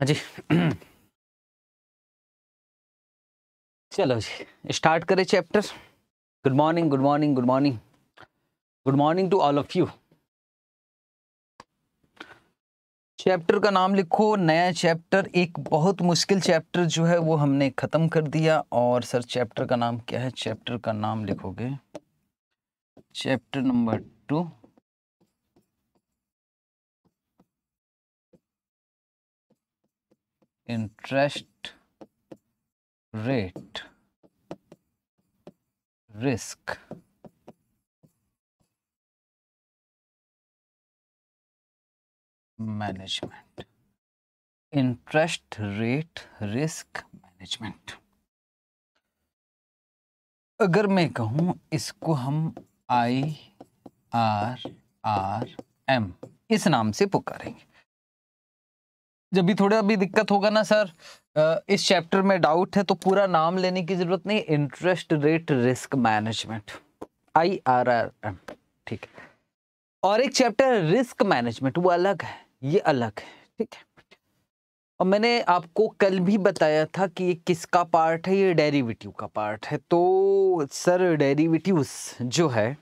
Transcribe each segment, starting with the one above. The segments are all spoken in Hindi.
हाँ जी चलो जी स्टार्ट करें chapter good morning good morning good morning good morning to all of you chapter का नाम लिखो नया चैप्टर एक बहुत मुश्किल चैप्टर जो है वो हमने ख़त्म कर दिया और सर चैप्टर का नाम क्या है चैप्टर का नाम लिखोगे chapter number two interest rate risk management interest rate risk management अगर मैं कहूं इसको हम आई आर आर एम इस नाम से पुकारेंगे जब भी थोड़ा अभी दिक्कत होगा ना सर इस चैप्टर में डाउट है तो पूरा नाम लेने की जरूरत नहीं interest rate risk management I R R M ठीक है और एक चैप्टर रिस्क मैनेजमेंट वो अलग है ये अलग है ठीक है और मैंने आपको कल भी बताया था कि ये किसका पार्ट है ये डेरिवेटिव का पार्ट है तो सर डेरिवेटिव्स जो है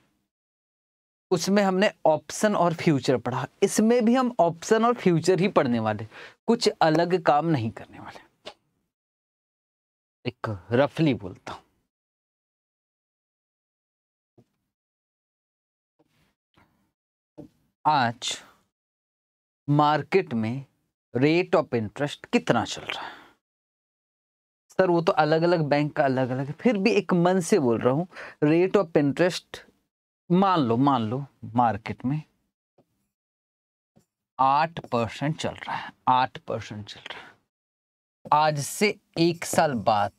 उसमें हमने ऑप्शन और फ्यूचर पढ़ा इसमें भी हम ऑप्शन और फ्यूचर ही पढ़ने वाले कुछ अलग काम नहीं करने वाले एक रफली बोलता हूं आज मार्केट में रेट ऑफ इंटरेस्ट कितना चल रहा है सर वो तो अलग अलग बैंक का अलग अलग है फिर भी एक मन से बोल रहा हूँ रेट ऑफ इंटरेस्ट मान लो मान लो मार्केट में आठ परसेंट चल रहा है आठ परसेंट चल रहा है आज से एक साल बाद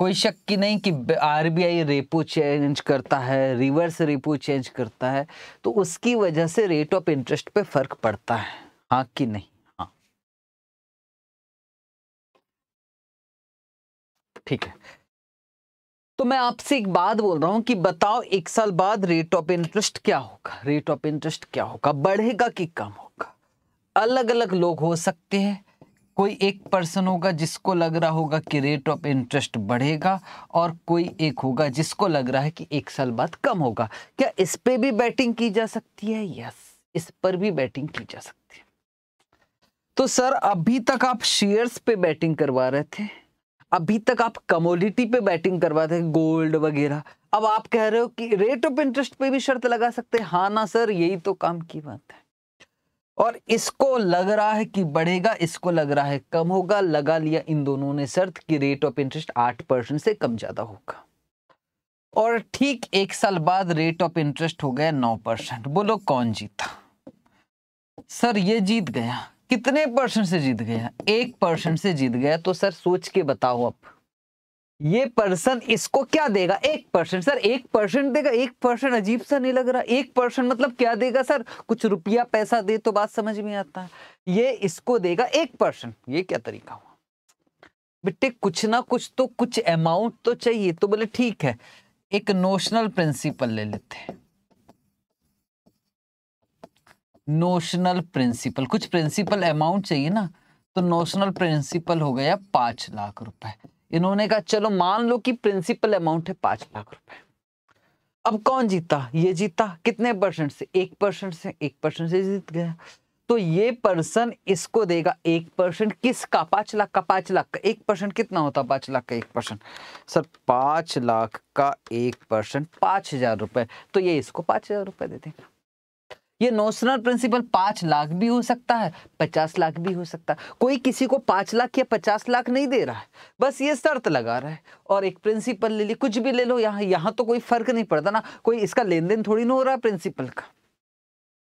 कोई शक की नहीं कि आरबीआई रेपो चेंज करता है रिवर्स रेपो चेंज करता है तो उसकी वजह से रेट ऑफ इंटरेस्ट पे फर्क पड़ता है हाँ कि नहीं हाँ ठीक है तो मैं आपसे एक बात बोल रहा हूं कि बताओ एक साल बाद रेट ऑफ इंटरेस्ट क्या होगा रेट ऑफ इंटरेस्ट क्या होगा बढ़ेगा कि कम होगा अलग अलग लोग हो सकते हैं कोई एक पर्सन होगा जिसको लग रहा होगा कि रेट ऑफ इंटरेस्ट बढ़ेगा और कोई एक होगा जिसको लग रहा है कि एक साल बाद कम होगा क्या इस पर भी बैटिंग की जा सकती है यस इस पर भी बैटिंग की जा सकती है तो सर अभी तक आप शेयर्स पे बैटिंग करवा रहे थे अभी तक आप कमोडिटी पे बैटिंग करवाते थे गोल्ड वगैरह अब आप कह रहे हो कि रेट ऑफ इंटरेस्ट पे भी शर्त लगा सकते हैं हाँ ना सर यही तो काम की बात है और इसको लग रहा है कि बढ़ेगा इसको लग रहा है कम होगा लगा लिया इन दोनों ने शर्त कि रेट ऑफ इंटरेस्ट आठ परसेंट से कम ज्यादा होगा और ठीक एक साल बाद रेट ऑफ इंटरेस्ट हो गया नौ परसेंट बोलो कौन जीता सर ये जीत गया कितने परसेंट से जीत गया एक परसेंट से जीत गया तो सर सोच के बताओ आप ये पर्सन इसको क्या देगा एक परसेंट सर एक परसेंट देगा एक परसेंट अजीब सा नहीं लग रहा एक परसेंट मतलब क्या देगा सर कुछ रुपया पैसा दे तो बात समझ में आता है ये इसको देगा एक परसेंट ये क्या तरीका हुआ बेटे कुछ ना कुछ तो कुछ अमाउंट तो चाहिए तो बोले ठीक है एक नोशनल प्रिंसिपल ले लेते हैं नोशनल प्रिंसिपल कुछ प्रिंसिपल अमाउंट चाहिए ना तो नोशनल प्रिंसिपल हो गया पांच लाख रुपए इन्होंने कहा चलो मान लो कि प्रिंसिपल अमाउंट है पांच लाख रुपए अब कौन जीता ये जीता कितने परसेंट से एक परसेंट से एक परसेंट से जीत गया तो ये पर्सन इसको देगा एक परसेंट किस का पांच लाख का पांच लाख का एक परसेंट कितना होता पांच लाख का एक परसेंट सर पांच लाख का एक परसेंट पांच हजार रुपए तो ये इसको पांच हजार रुपए दे देगा ये नोशनल प्रिंसिपल पाँच लाख भी हो सकता है पचास लाख भी हो सकता है कोई किसी को पाँच लाख या पचास लाख नहीं दे रहा है बस ये शर्त लगा रहा है और एक प्रिंसिपल ले ली कुछ भी ले लो यहाँ यहाँ तो कोई फर्क नहीं पड़ता ना कोई इसका लेन देन थोड़ी ना हो रहा है प्रिंसिपल का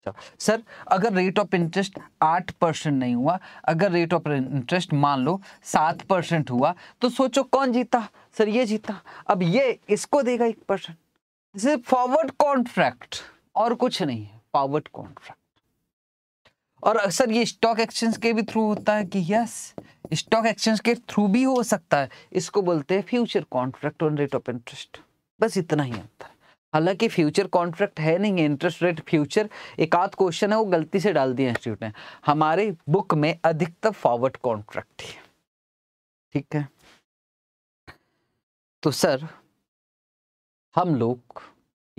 अच्छा, सर अगर रेट ऑफ इंटरेस्ट आठ परसेंट नहीं हुआ अगर रेट ऑफ इंटरेस्ट मान लो सात परसेंट हुआ तो सोचो कौन जीता सर ये जीता अब ये इसको देगा एक परसेंट फॉरवर्ड कॉन्ट्रैक्ट और कुछ नहीं है पावर्ड कॉन्ट्रैक्ट और अक्सर ये स्टॉक एक्सचेंज के भी थ्रू होता है कि यस स्टॉक एक्सचेंज के थ्रू भी हो सकता है इसको बोलते हैं future contract on rate of interest बस इतना ही आता है हालांकि फ्यूचर कॉन्ट्रैक्ट है नहीं है इंटरेस्ट रेट फ्यूचर एक आध क्वेश्चन है वो गलती से डाल दिया इंस्टीट्यूट ने हमारे बुक में अधिकतर फॉरवर्ड कॉन्ट्रैक्ट ही ठीक है तो सर हम लोग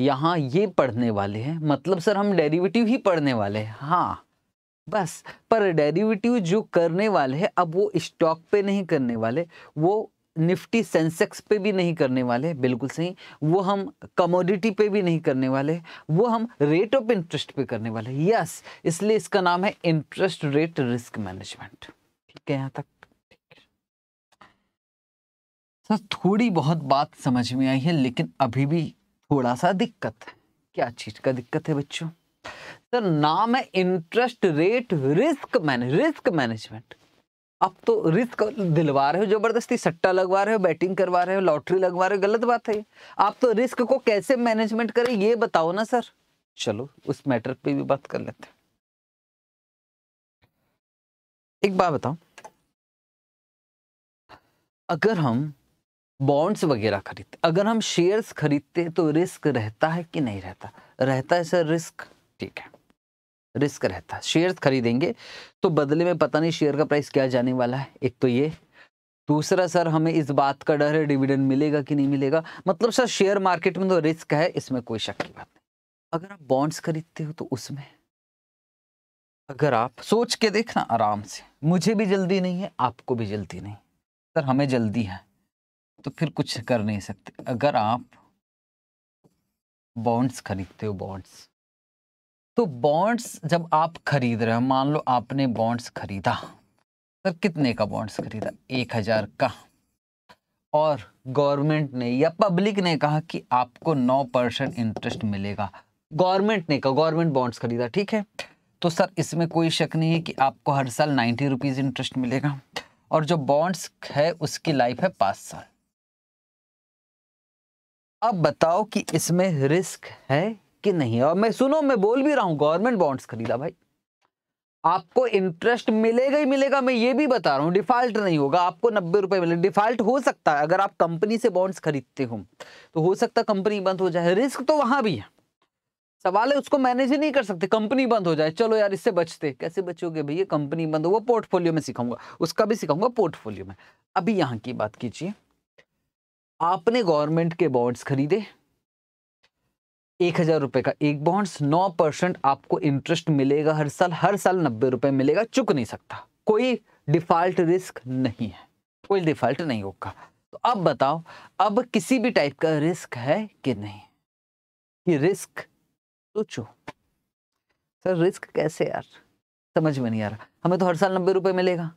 यहाँ ये पढ़ने वाले हैं मतलब सर हम डेरिवेटिव ही पढ़ने वाले हैं हाँ बस पर डेरिवेटिव जो करने वाले हैं अब वो स्टॉक पे नहीं करने वाले वो निफ्टी सेंसेक्स पे भी नहीं करने वाले बिल्कुल सही वो हम कमोडिटी पे भी नहीं करने वाले वो हम रेट ऑफ इंटरेस्ट पे करने वाले यस इसलिए इसका नाम है इंटरेस्ट रेट रिस्क मैनेजमेंट ठीक है यहाँ तक सर थोड़ी बहुत बात समझ में आई है लेकिन अभी भी थोड़ा सा दिक्कत है क्या चीज़ का दिक्कत है बच्चों सर नाम है interest rate risk manage risk management अब तो रिस्क दिलवा रहे हो जबरदस्ती सट्टा लगवा रहे हो बैटिंग करवा रहे हो लॉटरी लगवा रहे हो गलत बात है आप तो रिस्क को कैसे मैनेजमेंट करें ये बताओ ना सर चलो उस मैटर पे भी बात कर लेते हैं एक बात बताओ अगर हम बॉन्ड्स वगैरह खरीदते अगर हम शेयर्स खरीदते हैं तो रिस्क रहता है कि नहीं रहता रहता है सर रिस्क ठीक है रिस्क रहता है शेयर्स खरीदेंगे तो बदले में पता नहीं शेयर का प्राइस क्या जाने वाला है एक तो ये दूसरा सर हमें इस बात का डर है डिविडेंड मिलेगा कि नहीं मिलेगा मतलब सर शेयर मार्केट में तो रिस्क है इसमें कोई शक की बात नहीं अगर आप बॉन्ड्स खरीदते हो तो उसमें अगर आप सोच के देखना आराम से मुझे भी जल्दी नहीं है आपको भी जल्दी नहीं सर हमें जल्दी है तो फिर कुछ कर नहीं सकते अगर आप बॉन्ड्स खरीदते हो बॉन्ड्स तो बॉन्ड्स जब आप खरीद रहे हो मान लो आपने बॉन्ड्स खरीदा सर कितने का बॉन्ड्स खरीदा एक हज़ार का और गवर्नमेंट ने या पब्लिक ने कहा कि आपको नौ परसेंट इंटरेस्ट मिलेगा गवर्नमेंट ने कहा गवर्नमेंट बॉन्ड्स खरीदा ठीक है तो सर इसमें कोई शक नहीं है कि आपको हर साल नाइन्टी रुपीज़ इंटरेस्ट मिलेगा और जो बॉन्ड्स है उसकी लाइफ है पाँच साल अब बताओ कि इसमें रिस्क है कि नहीं और मैं सुनो मैं बोल भी रहा हूं गवर्नमेंट बॉन्ड्स खरीदा भाई आपको इंटरेस्ट मिलेगा ही मिलेगा मैं ये भी बता रहा हूँ डिफॉल्ट नहीं होगा आपको नब्बे रुपए मिले डिफॉल्ट हो सकता है अगर आप कंपनी से बॉन्ड्स खरीदते हो तो हो सकता है कंपनी बंद हो जाए रिस्क तो वहां भी है सवाल है उसको मैनेज ही नहीं कर सकते कंपनी बंद हो जाए चलो यार इससे बचते कैसे बचोगे भैया कंपनी बंद हो वो पोर्टफोलियो में सिखाऊंगा उसका भी सिखाऊंगा पोर्टफोलियो में अभी यहाँ की बात कीजिए आपने गवर्नमेंट के बॉन्ड्स खरीदे एक हजार रुपए का एक बॉन्ड्स नौ परसेंट आपको इंटरेस्ट मिलेगा हर साल हर साल नब्बे रुपए मिलेगा चुक नहीं सकता कोई डिफॉल्ट रिस्क नहीं है कोई डिफॉल्ट नहीं होगा तो अब बताओ अब किसी भी टाइप का रिस्क है कि नहीं ये रिस्क सोचो सर रिस्क कैसे यार समझ में नहीं आ रहा हमें तो हर साल नब्बे रुपए मिलेगा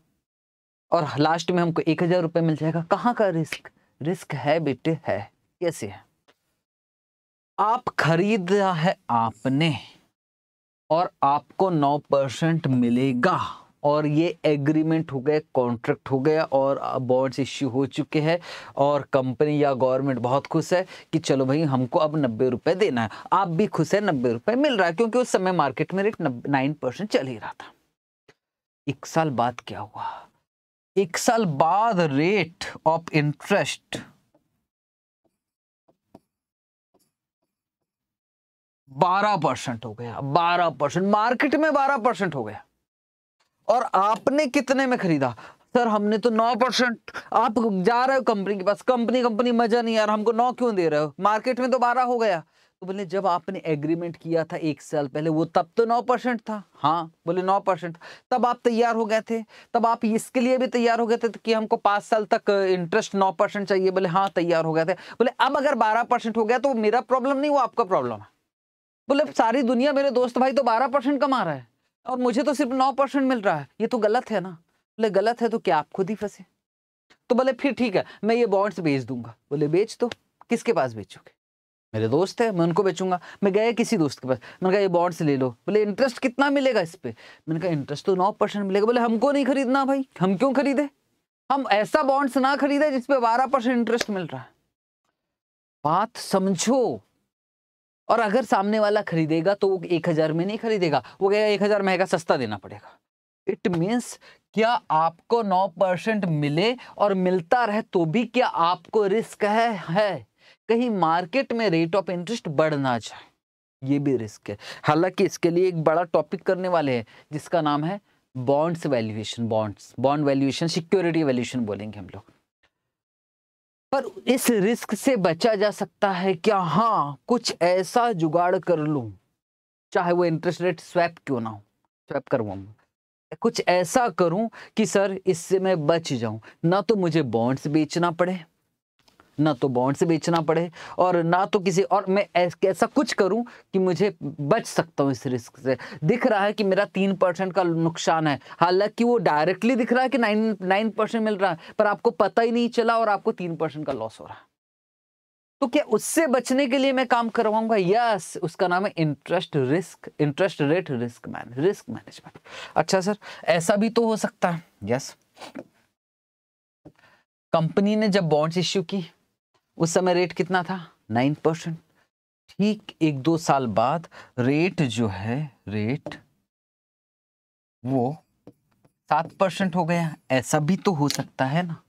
और लास्ट में हमको एक हजार रुपये मिल जाएगा कहाँ का रिस्क रिस्क है बेटे है कैसे है आप खरीदा है आपने और आपको नौ परसेंट मिलेगा और ये एग्रीमेंट हो गया कॉन्ट्रैक्ट हो गया और बॉन्ड्स इश्यू हो चुके हैं और कंपनी या गवर्नमेंट बहुत खुश है कि चलो भाई हमको अब नब्बे रुपये देना है आप भी खुश है नब्बे रुपये मिल रहा है क्योंकि उस समय मार्केट में रेट नाइन परसेंट चल ही रहा था एक साल बाद क्या हुआ एक साल बाद रेट ऑफ इंटरेस्ट बारह परसेंट हो गया बारह परसेंट मार्केट में बारह परसेंट हो गया और आपने कितने में खरीदा सर हमने तो नौ परसेंट आप जा रहे हो कंपनी के पास कंपनी कंपनी मजा नहीं यार हमको नौ क्यों दे रहे हो मार्केट में तो बारह हो गया तो बोले जब आपने एग्रीमेंट किया था एक साल पहले वो तब तो नौ परसेंट था हाँ बोले नौ परसेंट तब आप तैयार हो गए थे तब आप इसके लिए भी तैयार हो गए थे कि हमको पाँच साल तक इंटरेस्ट नौ परसेंट चाहिए बोले हाँ तैयार हो गए थे बोले अब अगर बारह परसेंट हो गया तो मेरा प्रॉब्लम नहीं वो आपका प्रॉब्लम है बोले सारी दुनिया मेरे दोस्त भाई तो बारह परसेंट कमा रहा है और मुझे तो सिर्फ नौ परसेंट मिल रहा है ये तो गलत है ना बोले गलत है तो क्या आप खुद ही फंसे तो बोले फिर ठीक है मैं ये बॉन्ड्स बेच दूंगा बोले बेच दो तो, किसके पास बेचोगे मेरे दोस्त है मैं उनको बेचूंगा मैं गया किसी दोस्त के पास मैंने कहा ये बॉन्ड्स ले लो बोले इंटरेस्ट कितना मिलेगा इस पर मैंने कहा इंटरेस्ट तो नौ परसेंट मिलेगा बोले हमको नहीं खरीदना भाई हम क्यों खरीदे हम ऐसा बॉन्ड्स ना खरीदे जिसपे बारह परसेंट इंटरेस्ट मिल रहा है बात समझो और अगर सामने वाला खरीदेगा तो वो एक हज़ार में नहीं खरीदेगा वो गया एक हज़ार महंगा सस्ता देना पड़ेगा इट मीन्स क्या आपको नौ परसेंट मिले और मिलता रहे तो भी क्या आपको रिस्क है है कहीं मार्केट में रेट ऑफ इंटरेस्ट बढ़ ना जाए ये भी रिस्क है हालांकि इसके लिए एक बड़ा टॉपिक करने वाले हैं जिसका नाम है bonds valuation bonds bond valuation security valuation बोलेंगे हम लोग पर इस रिस्क से बचा जा सकता है क्या हाँ कुछ ऐसा जुगाड़ कर लूँ चाहे वो इंटरेस्ट रेट स्वैप क्यों ना हो स्वैप करवाऊँ कुछ ऐसा करूं कि सर इससे मैं बच जाऊं ना तो मुझे बॉन्ड्स बेचना पड़े ना तो बॉन्ड से बेचना पड़े और ना तो किसी और मैं ऐसा कुछ करूं कि मुझे बच सकता हूं इस रिस्क से दिख रहा है कि मेरा तीन परसेंट का नुकसान है हालांकि वो डायरेक्टली दिख रहा है कि नाइन नाइन परसेंट मिल रहा है पर आपको पता ही नहीं चला और आपको तीन परसेंट का लॉस हो रहा है तो क्या उससे बचने के लिए मैं काम करवाऊंगा यस उसका नाम है interest risk interest rate risk man risk management अच्छा सर ऐसा भी तो हो सकता है यस कंपनी ने जब बॉन्ड्स इश्यू की उस समय रेट कितना था नाइन परसेंट ठीक एक दो साल बाद रेट जो है रेट वो सात परसेंट हो गया ऐसा भी तो हो सकता है ना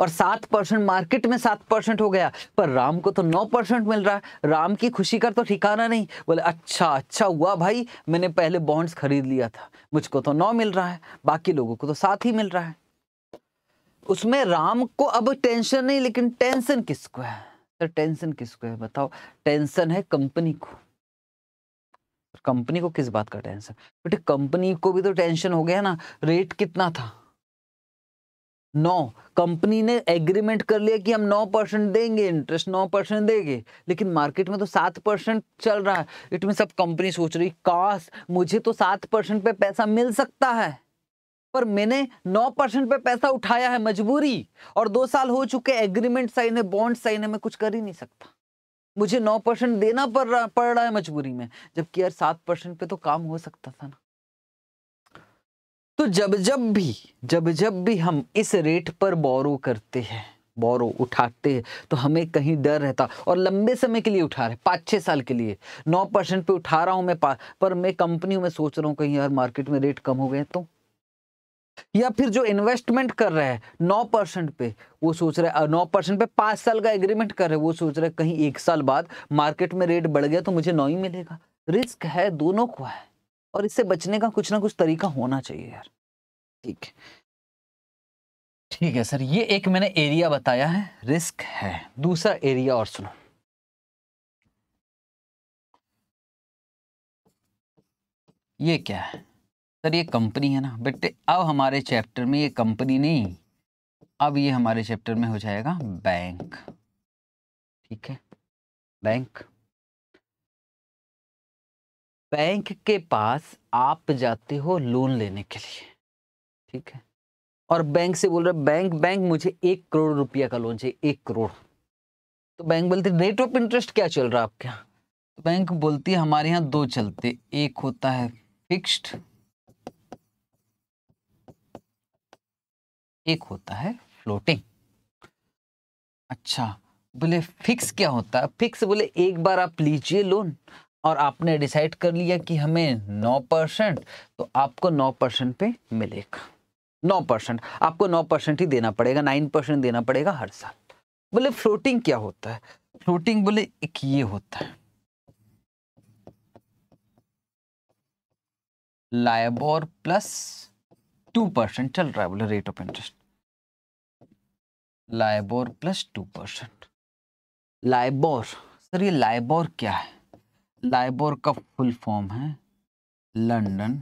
और सात परसेंट मार्केट में सात परसेंट हो गया पर राम को तो नौ परसेंट मिल रहा है राम की खुशी का तो ठिकाना नहीं बोले अच्छा अच्छा हुआ भाई मैंने पहले बॉन्ड्स खरीद लिया था मुझको तो नौ मिल रहा है बाकी लोगों को तो सात ही मिल रहा है उसमें राम को अब टेंशन नहीं लेकिन टेंशन किसको है सर टेंशन किसको है बताओ टेंशन है कंपनी को कंपनी को किस बात का टेंशन बेटे कंपनी को भी तो टेंशन हो गया ना रेट कितना था नौ कंपनी ने एग्रीमेंट कर लिया कि हम नौ परसेंट देंगे इंटरेस्ट नौ परसेंट देंगे लेकिन मार्केट में तो सात परसेंट चल रहा है इट में सब कंपनी सोच रही काश मुझे तो सात परसेंट पे पैसा मिल सकता है पर मैंने 9 परसेंट पे पैसा उठाया है मजबूरी और दो साल हो चुके एग्रीमेंट साइन है बॉन्ड साइन है मैं कुछ कर ही नहीं सकता मुझे 9 परसेंट देना पड़ रहा पड़ रहा है मजबूरी में जबकि यार सात परसेंट पे तो काम हो सकता था ना तो जब जब भी जब जब भी हम इस रेट पर बोरो करते हैं बोरो उठाते हैं तो हमें कहीं डर रहता और लंबे समय के लिए उठा रहे पाँच छः साल के लिए नौ परसेंट पे उठा रहा हूँ मैं पर मैं कंपनी में सोच रहा हूँ कहीं यार मार्केट में रेट कम हो गए तो या फिर जो इन्वेस्टमेंट कर रहे हैं नौ परसेंट पे वो सोच रहे हैं नौ परसेंट पे पांच साल का एग्रीमेंट कर रहे हैं वो सोच रहे हैं कहीं एक साल बाद मार्केट में रेट बढ़ गया तो मुझे नौ ही मिलेगा रिस्क है दोनों को है और इससे बचने का कुछ ना कुछ तरीका होना चाहिए यार ठीक है ठीक है सर ये एक मैंने एरिया बताया है रिस्क है दूसरा एरिया और सुनो ये क्या है सर ये कंपनी है ना बेटे अब हमारे चैप्टर में ये कंपनी नहीं अब ये हमारे चैप्टर में हो जाएगा बैंक ठीक है बैंक बैंक के पास आप जाते हो लोन लेने के लिए ठीक है और बैंक से बोल रहे बैंक बैंक मुझे एक करोड़ रुपया का लोन चाहिए एक करोड़ तो बैंक बोलते रेट ऑफ इंटरेस्ट क्या चल रहा है आपके यहाँ तो बैंक बोलती है हमारे यहाँ दो चलते एक होता है फिक्स्ड एक होता है फ्लोटिंग अच्छा बोले फिक्स क्या होता है फिक्स बोले एक बार आप लीजिए लोन और आपने डिसाइड कर लिया कि हमें नौ परसेंट तो आपको नौ परसेंट पे मिलेगा नौ परसेंट आपको नौ परसेंट ही देना पड़ेगा नाइन परसेंट देना पड़ेगा हर साल बोले फ्लोटिंग क्या होता है फ्लोटिंग बोले एक ये होता है लाइबोर प्लस टू परसेंट चल रहा है बोले rate of interest LIBOR plus two percent LIBOR sir ये लाइबोर क्या है लाइबोर का फुल फॉर्म है London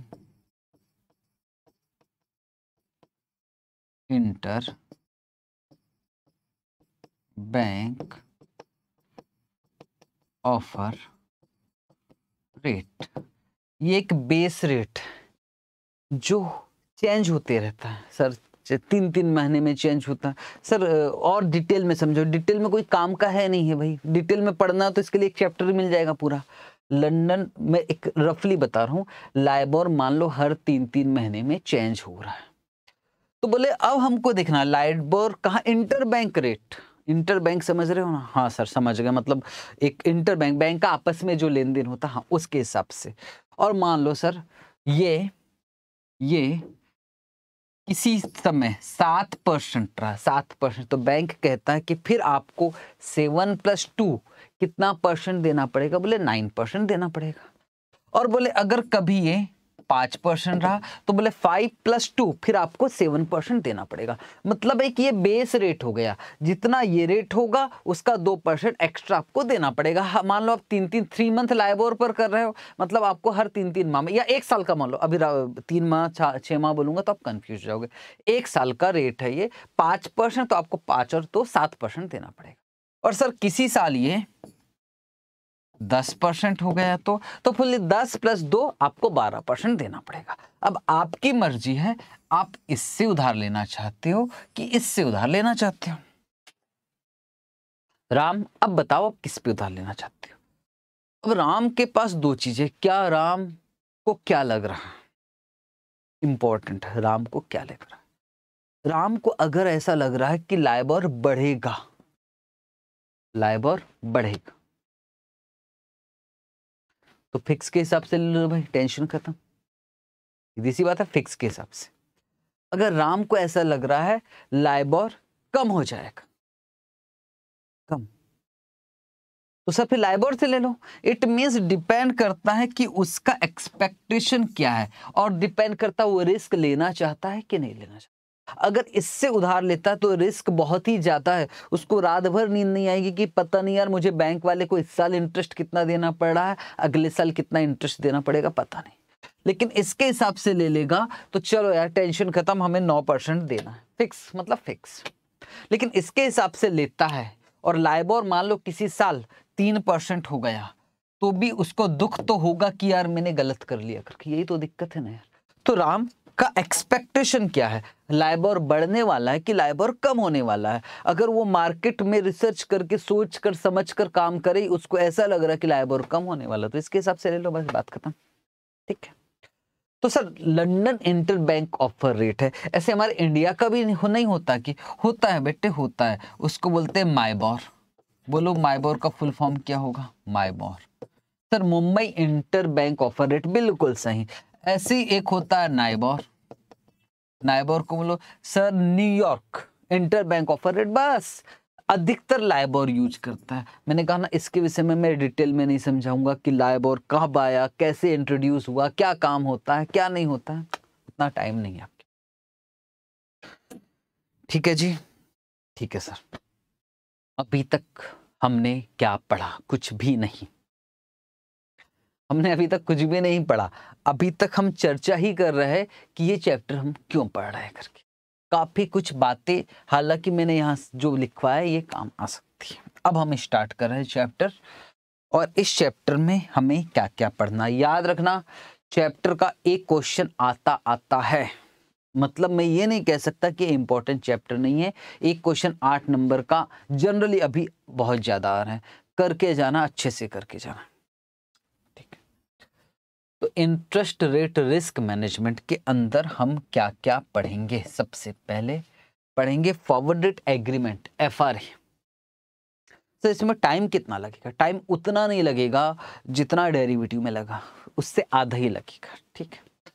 inter bank offer rate ये एक बेस रेट जो चेंज होते रहता है सर तीन तीन महीने में चेंज होता है सर और डिटेल में समझो डिटेल में कोई काम का है नहीं है भाई डिटेल में पढ़ना है तो इसके लिए एक चैप्टर मिल जाएगा पूरा लंदन में एक रफली बता रहा हूँ लाइबोर मान लो हर तीन तीन महीने में चेंज हो रहा है तो बोले अब हमको देखना लाइबोर कहाँ inter bank rate inter bank समझ रहे हो ना हाँ सर समझ गए मतलब एक इंटर बैंक बैंक का आपस में जो लेन देन होता है हाँ उसके हिसाब से और मान लो सर ये ये इसी समय सात परसेंट रहा सात परसेंट तो बैंक कहता है कि फिर आपको सेवन प्लस टू कितना परसेंट देना पड़ेगा बोले नाइन परसेंट देना पड़ेगा और बोले अगर कभी ये पाँच परसेंट रहा तो बोले फाइव प्लस टू फिर आपको सेवन परसेंट देना पड़ेगा मतलब एक ये बेस रेट हो गया जितना ये रेट होगा उसका दो परसेंट एक्स्ट्रा आपको देना पड़ेगा हाँ, मान लो आप तीन तीन थ्री मंथ लाइबोर पर कर रहे हो मतलब आपको हर तीन तीन माह में या एक साल का मान लो अभी तीन माह छः माह बोलूँगा तो आप कन्फ्यूज जाओगे एक साल का रेट है ये पाँच परसेंट तो आपको पाँच और तो सात परसेंट देना पड़ेगा और सर किसी साल ये दस परसेंट हो गया तो तो फुल्ली दस प्लस दो आपको बारह परसेंट देना पड़ेगा अब आपकी मर्जी है आप इससे उधार लेना चाहते हो कि इससे उधार लेना चाहते हो राम अब बताओ आप किस पे उधार लेना चाहते हो अब राम के पास दो चीजें क्या राम को क्या लग रहा इंपॉर्टेंट है राम को क्या लग रहा राम को अगर ऐसा लग रहा है कि लाइबर बढ़ेगा लाइबर बढ़ेगा तो फिक्स के हिसाब से ले लो भाई टेंशन खत्म सीधी सी बात है फिक्स के हिसाब से अगर राम को ऐसा लग रहा है लाइबोर कम हो जाएगा कम तो सर फिर लाइबोर से ले लो इट मीन्स डिपेंड करता है कि उसका एक्सपेक्टेशन क्या है और डिपेंड करता है वो रिस्क लेना चाहता है कि नहीं लेना चाहता अगर इससे उधार लेता तो रिस्क बहुत ही ज़्यादा है उसको रात भर नींद नहीं आएगी कि पता नहीं यार मुझे बैंक वाले को इस साल इंटरेस्ट कितना देना पड़ रहा है अगले साल कितना इंटरेस्ट देना पड़ेगा पता नहीं लेकिन इसके हिसाब से ले लेगा तो चलो यार टेंशन खत्म हमें नौ परसेंट देना है फिक्स मतलब फिक्स लेकिन इसके हिसाब से लेता है और लाइबोर मान लो किसी साल तीन परसेंट हो गया तो भी उसको दुख तो होगा कि यार मैंने गलत कर लिया करके यही तो दिक्कत है ना यार तो राम का एक्सपेक्टेशन क्या है लाइबर बढ़ने वाला है कि लाइबर कम होने वाला है अगर वो मार्केट में रिसर्च करके सोच कर समझ कर काम करे उसको ऐसा लग रहा है कि लाइबर कम होने वाला तो इसके हिसाब से ले लो बस बात खत्म ठीक है तो sir London inter bank offer rate है ऐसे हमारे इंडिया का भी नहीं होता कि होता है बेटे होता है उसको बोलते हैं माइबोर बोलो माइबोर का फुल फॉर्म क्या होगा MIBOR sir Mumbai inter bank offer rate बिल्कुल सही ऐसे ही एक होता है नाइबोर नाइबोर को बोलो sir New York inter bank offer rate बस अधिकतर लाइबोर यूज करता है मैंने कहा ना इसके विषय में मैं डिटेल में नहीं समझाऊंगा कि लाइबोर कब आया कैसे इंट्रोड्यूस हुआ क्या काम होता है क्या नहीं होता है उतना टाइम नहीं है आपके ठीक है जी ठीक है सर अभी तक हमने क्या पढ़ा कुछ भी नहीं हमने अभी तक कुछ भी नहीं पढ़ा अभी तक हम चर्चा ही कर रहे हैं कि ये चैप्टर हम क्यों पढ़ रहे हैं करके काफ़ी कुछ बातें हालांकि मैंने यहाँ जो लिखवा है ये काम आ सकती है अब हम स्टार्ट कर रहे हैं चैप्टर और इस चैप्टर में हमें क्या क्या पढ़ना याद रखना चैप्टर का एक क्वेश्चन आता आता है मतलब मैं ये नहीं कह सकता कि इम्पोर्टेंट चैप्टर नहीं है एक क्वेश्चन आठ नंबर का जनरली अभी बहुत ज़्यादा आ रहा है करके जाना अच्छे से करके जाना तो इंटरेस्ट रेट रिस्क मैनेजमेंट के अंदर हम क्या क्या पढ़ेंगे सबसे पहले पढ़ेंगे forward rate agreement F R तो इसमें टाइम कितना लगेगा टाइम उतना नहीं लगेगा जितना डेरिवेटिव में लगा उससे आधा ही लगेगा ठीक है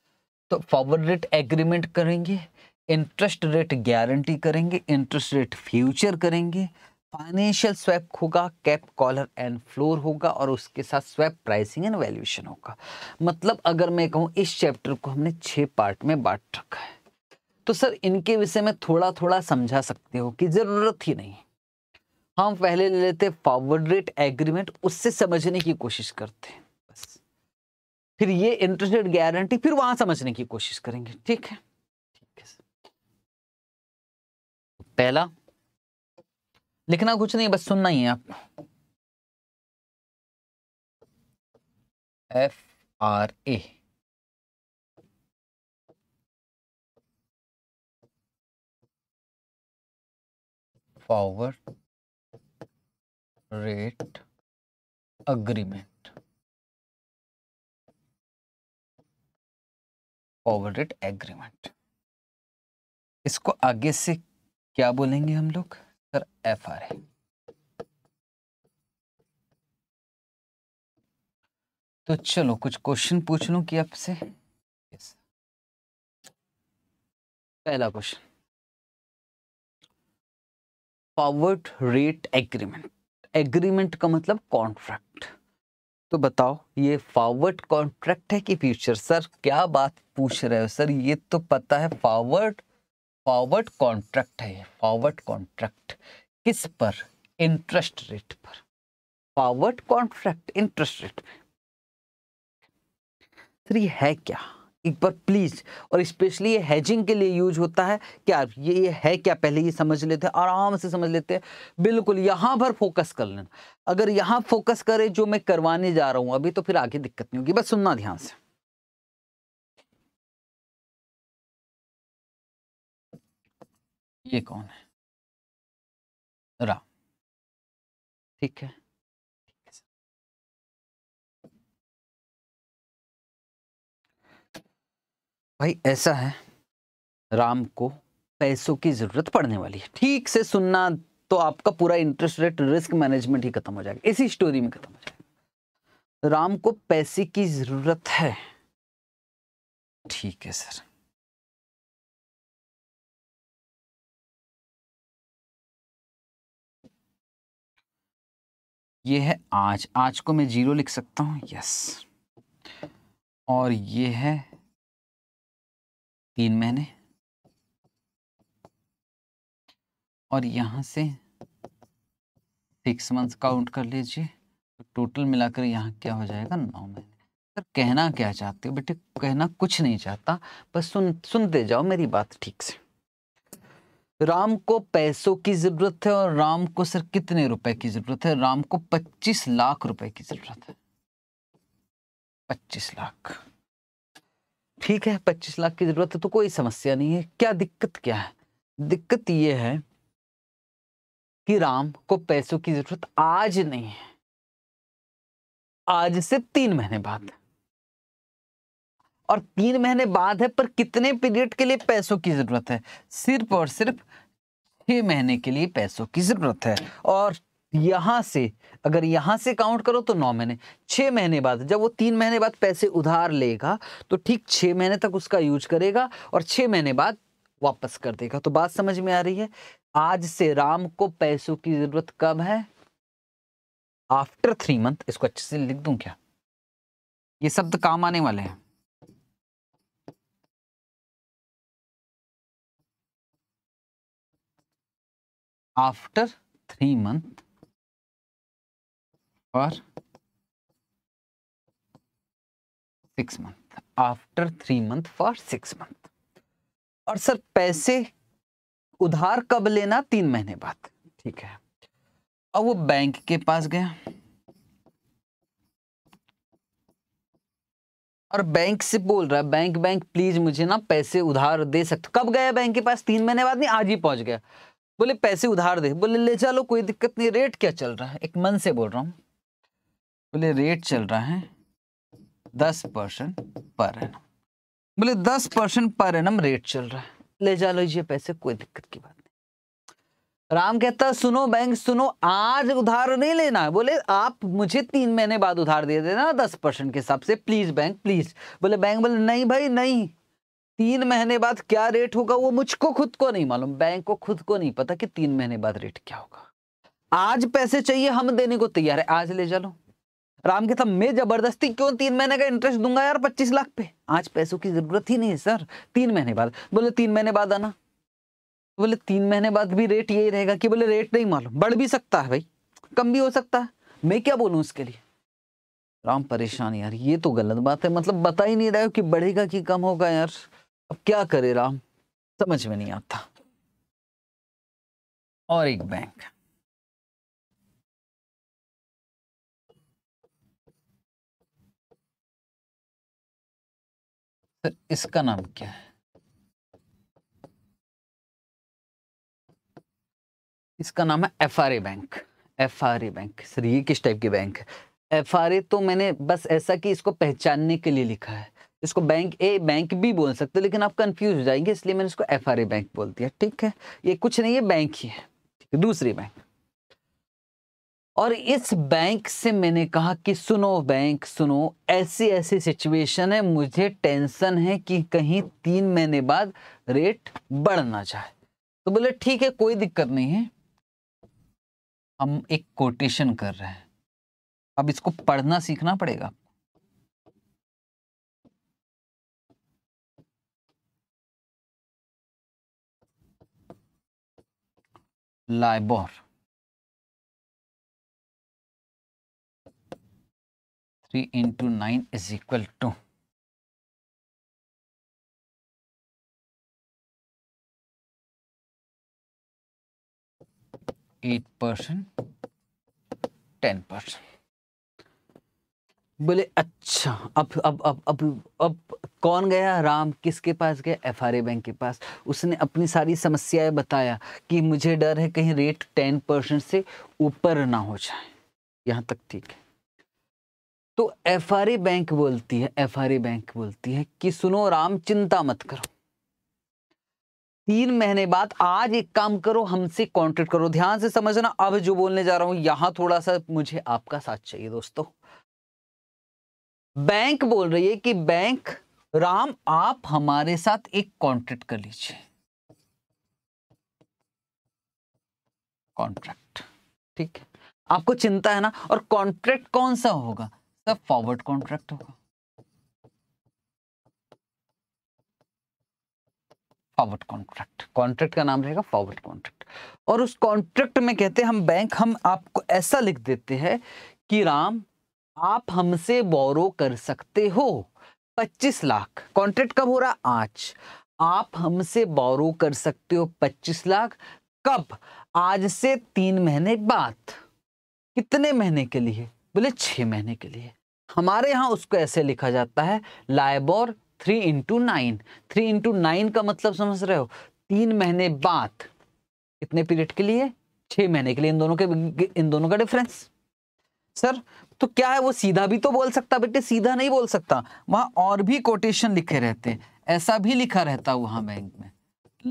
तो फॉरवर्ड रेट एग्रीमेंट करेंगे इंटरेस्ट रेट गारंटी करेंगे इंटरेस्ट रेट फ्यूचर करेंगे फाइनेंशियल स्वैप होगा कैप कॉलर एंड फ्लोर होगा और उसके साथ स्वैप प्राइसिंग एंड वैल्यूएशन होगा मतलब अगर मैं कहूँ इस चैप्टर को हमने छः पार्ट में बांट रखा है तो सर इनके विषय में थोड़ा थोड़ा समझा सकते हो कि ज़रूरत ही नहीं हम पहले ले लेते फॉरवर्ड रेट एग्रीमेंट उससे समझने की कोशिश करते हैं बस फिर ये इंटरेस्ट रेट गारंटी फिर वहाँ समझने की कोशिश करेंगे ठीक है ठीक है सर पहला लिखना कुछ नहीं बस सुनना ही है आपको F R A forward rate agreement forward rate agreement इसको आगे से क्या बोलेंगे हम लोग सर एफ आर है तो चलो कुछ क्वेश्चन पूछ लो कि आपसे yes. पहला question forward rate agreement agreement का मतलब कॉन्ट्रैक्ट तो बताओ ये फॉरवर्ड कॉन्ट्रैक्ट है कि फ्यूचर सर क्या बात पूछ रहे हो सर ये तो पता है फॉरवर्ड फॉरवर्ड कॉन्ट्रैक्ट है फॉरवर्ड कॉन्ट्रैक्ट किस पर इंटरेस्ट रेट पर forward contract interest rate sir ये है क्या एक बार प्लीज और स्पेशली ये हेजिंग के लिए यूज होता है क्या ये ये है क्या पहले ये समझ लेते हैं आराम से समझ लेते हैं बिल्कुल यहाँ पर फोकस कर लेना अगर यहाँ फोकस करें जो मैं करवाने जा रहा हूँ अभी तो फिर आगे दिक्कत नहीं होगी बस सुनना ध्यान से ये कौन है राम ठीक है भाई ऐसा है राम को पैसों की जरूरत पड़ने वाली है ठीक से सुनना तो आपका पूरा इंटरेस्ट रेट रिस्क मैनेजमेंट ही खत्म हो जाएगा इसी स्टोरी में खत्म हो जाएगा राम को पैसे की जरूरत है ठीक है सर ये है आज आज को मैं जीरो लिख सकता हूँ यस और ये है तीन महीने और यहाँ से सिक्स मंथ काउंट कर लीजिए तो टोटल मिलाकर यहाँ क्या हो जाएगा नौ महीने सर कहना क्या चाहते हो बेटे कहना कुछ नहीं चाहता बस सुन सुनते जाओ मेरी बात ठीक से राम को पैसों की ज़रूरत है और राम को सर कितने रुपए की ज़रूरत है राम को पच्चीस लाख रुपए की ज़रूरत है पच्चीस लाख ठीक है पच्चीस लाख की ज़रूरत है तो कोई समस्या नहीं है क्या दिक्कत क्या है दिक्कत ये है कि राम को पैसों की ज़रूरत आज नहीं है आज से तीन महीने बाद है और तीन महीने बाद है पर कितने पीरियड के लिए पैसों की ज़रूरत है सिर्फ और सिर्फ छह महीने के लिए पैसों की ज़रूरत है और यहाँ से अगर यहाँ से काउंट करो तो नौ महीने छह महीने बाद जब वो तीन महीने बाद पैसे उधार लेगा तो ठीक छः महीने तक उसका यूज करेगा और छह महीने बाद वापस कर देगा तो बात समझ में आ रही है आज से राम को पैसों की ज़रूरत कब है आफ्टर थ्री मंथ इसको अच्छे से लिख दूं क्या ये शब्द काम आने वाले हैं आफ्टर थ्री मंथ और six month after three month for six month और सर पैसे उधार कब लेना तीन महीने बाद ठीक है और वो बैंक के पास गया और बैंक से बोल रहा है बैंक बैंक प्लीज मुझे ना पैसे उधार दे सकते कब गया बैंक के पास तीन महीने बाद नहीं आज ही पहुंच गया बोले पैसे उधार दे बोले ले चलो कोई दिक्कत नहीं रेट क्या चल रहा है एक मन से बोल रहा हूँ बोले रेट चल रहा है दस परसेंट पर एनम बोले दस परसेंट पर है रेट चल रहा है ले जा लो ये पैसे कोई दिक्कत की बात नहीं राम कहता सुनो बैंक सुनो आज उधार नहीं लेना बोले आप मुझे तीन महीने बाद उधार दे देना दस परसेंट के हिसाब से प्लीज बैंक प्लीज बोले बैंक बोले नहीं भाई नहीं तीन महीने बाद क्या रेट होगा वो मुझको खुद को नहीं मालूम बैंक को खुद को नहीं पता कि तीन महीने बाद रेट क्या होगा आज पैसे चाहिए हम देने को तैयार है आज ले चलो राम के साहब मैं जबरदस्ती क्यों तीन महीने का इंटरेस्ट दूंगा यार पच्चीस लाख पे आज पैसों की जरूरत ही नहीं है सर तीन महीने बाद बोले तीन महीने बाद आना बोले तीन महीने बाद भी रेट यही रहेगा कि बोले रेट नहीं मालूम बढ़ भी सकता है भाई कम भी हो सकता है मैं क्या बोलू उसके लिए राम परेशान यार ये तो गलत बात है मतलब बता ही नहीं रहा हो कि बढ़ेगा कि कम होगा यार अब क्या करे राम समझ में नहीं आता और एक बैंक सर इसका नाम क्या है इसका नाम है F R A bank F R A bank sir ये किस टाइप की बैंक है एफ आर ए तो मैंने बस ऐसा कि इसको पहचानने के लिए लिखा है इसको बैंक ए बैंक बी बोल सकते हो लेकिन आप कंफ्यूज हो जाएंगे इसलिए मैंने इसको एफ बैंक बोल दिया ठीक है ये कुछ नहीं है बैंक ही है ठीक है दूसरी बैंक और इस बैंक से मैंने कहा कि सुनो बैंक सुनो ऐसी ऐसी सिचुएशन है मुझे टेंशन है कि कहीं तीन महीने बाद रेट बढ़ ना जाए तो बोले ठीक है कोई दिक्कत नहीं है हम एक कोटेशन कर रहे हैं अब इसको पढ़ना सीखना पड़ेगा LIBOR. Three into nine is equal to eight percent, ten percent. बोले अच्छा अब अब अब अब अब कौन गया राम किसके पास गया एफ आर बैंक के पास उसने अपनी सारी समस्याएं बताया कि मुझे डर है कहीं रेट टेन परसेंट से ऊपर ना हो जाए यहाँ तक ठीक है तो एफ आर ए बैंक बोलती है एफ आर ए बैंक बोलती है कि सुनो राम चिंता मत करो तीन महीने बाद आज एक काम करो हमसे कॉन्टेक्ट करो ध्यान से समझना अब जो बोलने जा रहा हूं यहाँ थोड़ा सा मुझे आपका साथ चाहिए दोस्तों बैंक बोल रही है कि बैंक राम आप हमारे साथ एक कॉन्ट्रैक्ट कर लीजिए कॉन्ट्रैक्ट ठीक है आपको चिंता है ना और कॉन्ट्रैक्ट कौन सा होगा सर फॉरवर्ड कॉन्ट्रैक्ट होगा फॉरवर्ड कॉन्ट्रैक्ट कॉन्ट्रैक्ट का नाम रहेगा फॉरवर्ड कॉन्ट्रैक्ट और उस कॉन्ट्रैक्ट में कहते हैं हम बैंक हम आपको ऐसा लिख देते हैं कि राम आप हमसे बोरो कर सकते हो पच्चीस लाख कॉन्ट्रैक्ट कब हो रहा आज आप हमसे बोरो कर सकते हो पच्चीस लाख कब आज से तीन महीने बाद कितने महीने के लिए बोले छह महीने के लिए हमारे यहां उसको ऐसे लिखा जाता है LIBOR three into nine three into nine का मतलब समझ रहे हो तीन महीने बाद कितने पीरियड के लिए छह महीने के लिए इन दोनों के इन दोनों का डिफरेंस सर तो क्या है वो सीधा भी तो बोल सकता बेटे सीधा नहीं बोल सकता वहां और भी कोटेशन लिखे रहते ऐसा भी लिखा रहता वहां बैंक में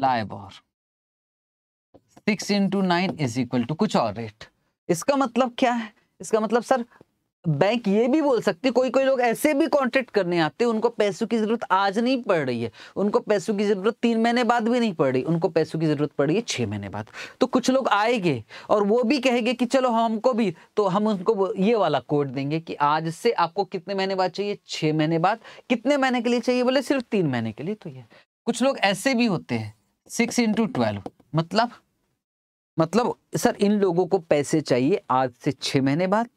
LIBOR six into nine is equal to कुछ और रेट इसका मतलब क्या है इसका मतलब सर बैंक ये भी बोल सकती कोई कोई लोग ऐसे भी कॉन्ट्रैक्ट करने आते हैं उनको पैसों की जरूरत आज नहीं पड़ रही है उनको पैसों की जरूरत तीन महीने बाद भी नहीं पड़ रही उनको पैसों की जरूरत पड़ रही है छह महीने बाद तो कुछ लोग आएंगे और वो भी कहेंगे कि चलो हमको भी तो हम उनको ये वाला कोड देंगे कि आज से आपको कितने महीने बाद चाहिए छह महीने बाद कितने महीने के लिए चाहिए बोले सिर्फ तीन महीने के लिए तो ये कुछ लोग ऐसे भी होते हैं सिक्स इंटू ट्वेल्व मतलब मतलब सर इन लोगों को पैसे चाहिए आज से छह महीने बाद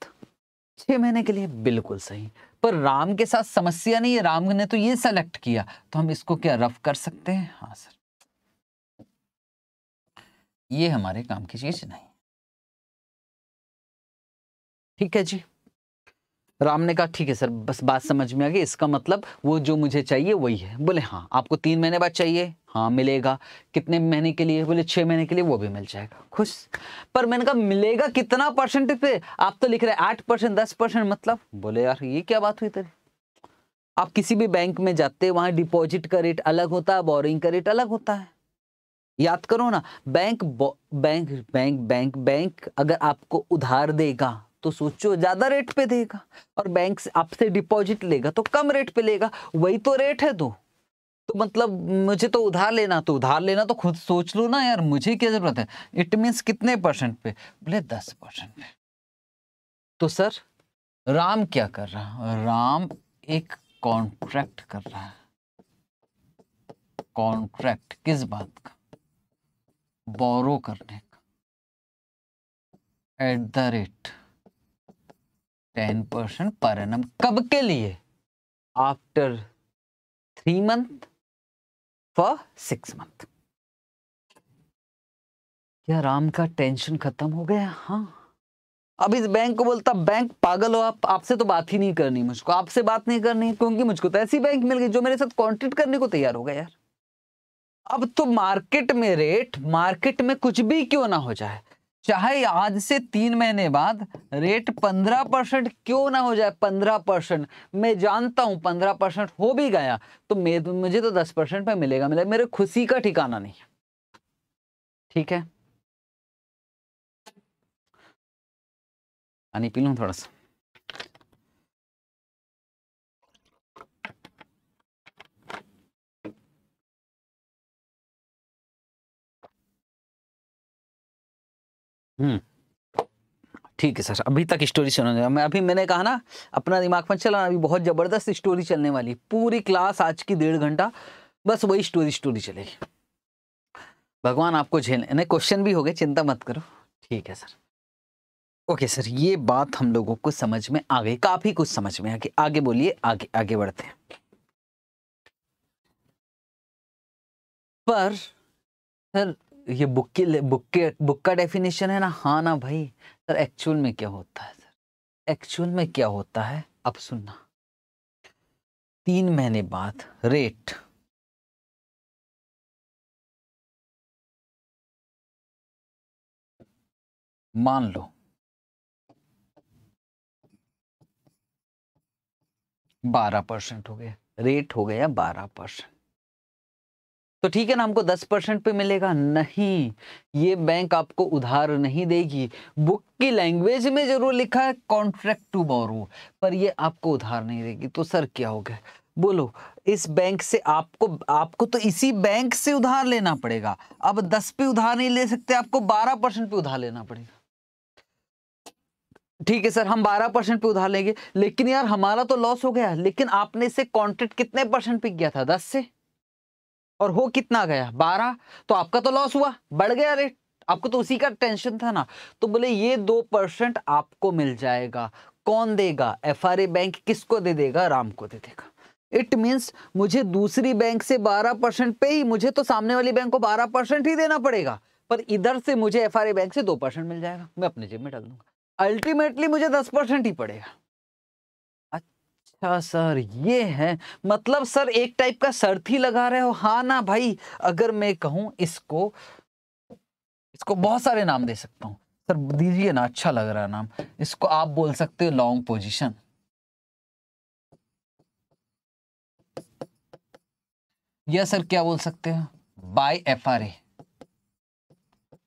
छह महीने के लिए बिल्कुल सही पर राम के साथ समस्या नहीं है राम ने तो ये सेलेक्ट किया तो हम इसको क्या रफ कर सकते हैं हाँ सर ये हमारे काम की चीज नहीं ठीक है जी तो राम ने कहा ठीक है सर बस बात समझ में आ गई इसका मतलब वो जो मुझे चाहिए वही है बोले हाँ आपको तीन महीने बाद चाहिए हाँ मिलेगा कितने महीने के लिए बोले छः महीने के लिए वो भी मिल जाएगा खुश पर मैंने कहा मिलेगा कितना परसेंट पे आप तो लिख रहे हैं आठ परसेंट दस परसेंट मतलब बोले यार ये क्या बात हुई तेरी आप किसी भी बैंक में जाते वहाँ डिपॉजिट का रेट अलग होता है बोरिंग का रेट अलग होता है याद करो ना bank bank bank bank bank अगर आपको उधार देगा तो सोचो ज्यादा रेट पे देगा और बैंक आपसे डिपॉजिट लेगा तो कम रेट पे लेगा वही तो रेट है दो तो मतलब मुझे तो उधार लेना तो उधार लेना तो खुद सोच लो ना यार मुझे क्या जरूरत है इट मीन्स कितने परसेंट पे बोले दस परसेंट पे तो सर राम क्या कर रहा है राम एक कॉन्ट्रैक्ट कर रहा है कॉन्ट्रैक्ट किस बात का बोरो करने का at the rate ten percent पर एन कब के लिए after three month for six month क्या राम का टेंशन खत्म हो गया हाँ अब इस बैंक को बोलता बैंक पागल हो आप आपसे तो बात ही नहीं करनी मुझको आपसे बात नहीं करनी क्योंकि मुझको तो ऐसी बैंक मिल गई जो मेरे साथ कॉन्ट्रेक्ट करने को तैयार होगा यार अब तो मार्केट में रेट मार्केट में कुछ भी क्यों ना हो जाए चाहे आज से तीन महीने बाद रेट पंद्रह परसेंट क्यों ना हो जाए पंद्रह परसेंट मैं जानता हूं पंद्रह परसेंट हो भी गया तो मुझे तो दस परसेंट पे मिलेगा मिलेगा मेरे खुशी का ठिकाना नहीं है ठीक है पानी पी लू थोड़ा सा हम्म। ठीक है सर अभी तक स्टोरी सुना मैं अभी मैंने कहा ना अपना दिमाग में चला अभी बहुत ज़बरदस्त स्टोरी चलने वाली पूरी क्लास आज की डेढ़ घंटा बस वही स्टोरी स्टोरी चलेगी भगवान आपको नहीं क्वेश्चन भी हो गए चिंता मत करो ठीक है सर ओके सर ये बात हम लोगों को समझ में आ गई काफ़ी कुछ समझ में आ गई आगे बोलिए आगे आगे बढ़ते हैं पर सर ये बुक के बुक के बुक का डेफिनेशन है ना हाँ ना भाई सर एक्चुअल में क्या होता है सर एक्चुअल में क्या होता है अब सुनना तीन महीने बाद रेट मान लो बारह परसेंट हो गया रेट हो गया बारह परसेंट तो ठीक है ना हमको दस परसेंट पे मिलेगा नहीं ये बैंक आपको उधार नहीं देगी बुक की लैंग्वेज में जरूर लिखा है कॉन्ट्रैक्ट टू बोरो पर ये आपको उधार नहीं देगी तो सर क्या हो गया बोलो इस बैंक से आपको आपको तो इसी बैंक से उधार लेना पड़ेगा अब दस पे उधार नहीं ले सकते आपको बारह परसेंट पे उधार लेना पड़ेगा ठीक है सर हम बारह परसेंट पे उधार लेंगे लेकिन यार हमारा तो लॉस हो गया लेकिन आपने इसे कॉन्ट्रैक्ट कितने परसेंट पे किया था दस से और हो कितना गया बारह तो आपका तो लॉस हुआ बढ़ गया रेट आपको तो उसी का टेंशन था ना तो बोले ये दो परसेंट आपको मिल जाएगा कौन देगा एफ बैंक किसको दे देगा राम को दे देगा इट मीन्स मुझे दूसरी बैंक से 12 परसेंट पे ही मुझे तो सामने वाली बैंक को 12 परसेंट ही देना पड़ेगा पर इधर से मुझे एफ बैंक से 2 परसेंट मिल जाएगा मैं अपने जेब में डाल दूंगा अल्टीमेटली मुझे 10 परसेंट ही पड़ेगा अच्छा सर ये है मतलब सर एक टाइप का शर्त ही लगा रहे हो हाँ ना भाई अगर मैं कहूँ इसको इसको बहुत सारे नाम दे सकता हूँ सर दीजिए ना अच्छा लग रहा है नाम इसको आप बोल सकते हो लॉन्ग पोजीशन या सर क्या बोल सकते हो buy F R A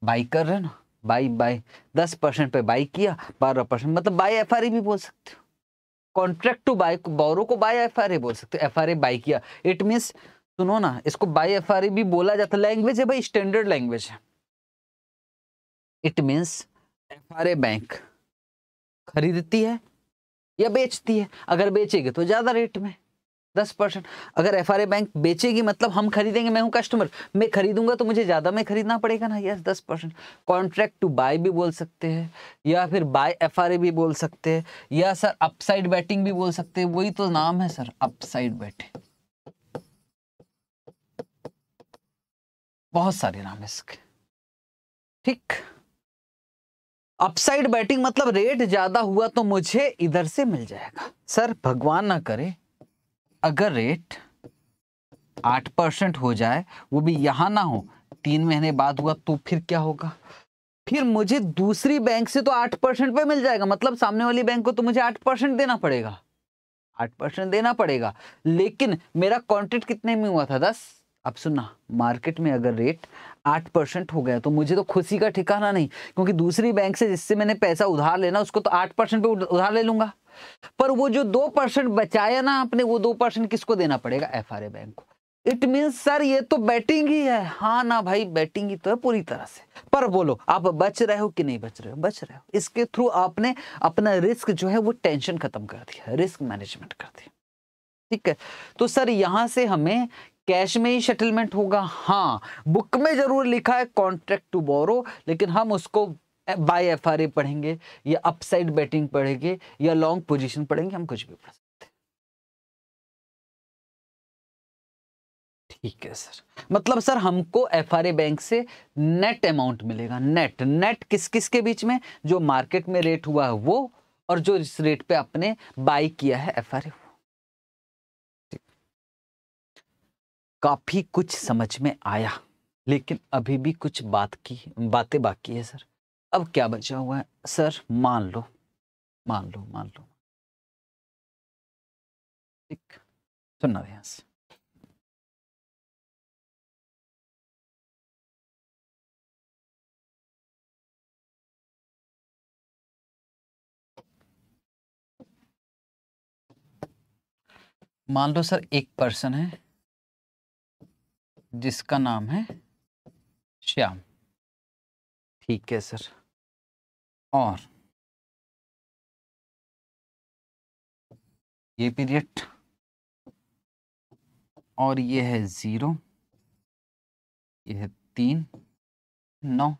buy कर रहे ना बाई बाय दस परसेंट पे बाई किया बारह परसेंट मतलब बाई एफ आर ए भी बोल सकते हो कॉन्ट्रैक्ट टू बाय बोरो को बाय एफ बोल सकते एफ आर बाई किया इट मीन्स सुनो ना इसको बाय एफ भी बोला जाता लैंग्वेज है भाई स्टैंडर्ड लैंग्वेज है इट मीन्स एफ बैंक खरीदती है या बेचती है अगर बेचेगी तो ज़्यादा रेट में दस परसेंट अगर एफ बैंक बेचेगी मतलब हम खरीदेंगे मैं हूँ कस्टमर मैं खरीदूंगा तो मुझे ज़्यादा में खरीदना पड़ेगा ना यस दस परसेंट कॉन्ट्रैक्ट टू बाय भी बोल सकते हैं या फिर बाय एफ भी बोल सकते हैं या सर अपसाइड बैटिंग भी बोल सकते हैं वही तो नाम है सर अपसाइड बैटिंग बहुत सारे नाम है इसके ठीक अपसाइड बैटिंग मतलब रेट ज़्यादा हुआ तो मुझे इधर से मिल जाएगा सर भगवान ना करे अगर रेट आठ परसेंट हो जाए वो भी यहां ना हो तीन महीने बाद हुआ तो फिर क्या होगा फिर मुझे दूसरी बैंक से तो आठ परसेंट पे मिल जाएगा मतलब सामने वाली बैंक को तो मुझे आठ परसेंट देना पड़ेगा आठ परसेंट देना पड़ेगा लेकिन मेरा कॉन्ट्रैक्ट कितने में हुआ था दस अब सुनना मार्केट में अगर रेट आठ परसेंट हो गया तो मुझे तो खुशी का ठिकाना नहीं क्योंकि दूसरी बैंक से जिससे मैंने पैसा उधार लेना उसको तो आठ परसेंट पे उधार ले लूंगा पर वो जो दो परसेंट बचाया ना आपने वो दो परसेंट किसको देना पड़ेगा एफ बैंक को इट मीन्स सर ये तो बैटिंग ही है हाँ ना भाई बैटिंग ही तो है पूरी तरह से पर बोलो आप बच रहे हो कि नहीं बच रहे हो बच रहे हो इसके थ्रू आपने अपना रिस्क जो है वो टेंशन खत्म कर दिया रिस्क मैनेजमेंट कर दिया ठीक है तो सर यहां से हमें कैश में ही सेटलमेंट होगा हाँ बुक में जरूर लिखा है कॉन्ट्रैक्ट टू बोरो लेकिन हम उसको बाय एफ आर ए पढ़ेंगे या अपसाइड बैटिंग पढ़ेंगे या लॉन्ग पोजिशन पढ़ेंगे हम कुछ भी पढ़ सकते हैं ठीक है सर मतलब सर हमको एफ बैंक से नेट अमाउंट मिलेगा नेट नेट किस किस के बीच में जो मार्केट में रेट हुआ है वो और जो इस रेट पे आपने बाई किया है एफ काफ़ी कुछ समझ में आया लेकिन अभी भी कुछ बात की बातें बाकी है सर अब क्या बचा हुआ है सर मान लो मान लो मान लो ठीक सुनना ध्यान से मान लो सर एक पर्सन है जिसका नाम है श्याम ठीक है सर और ये पीरियड और ये है ज़ीरो ये है तीन नौ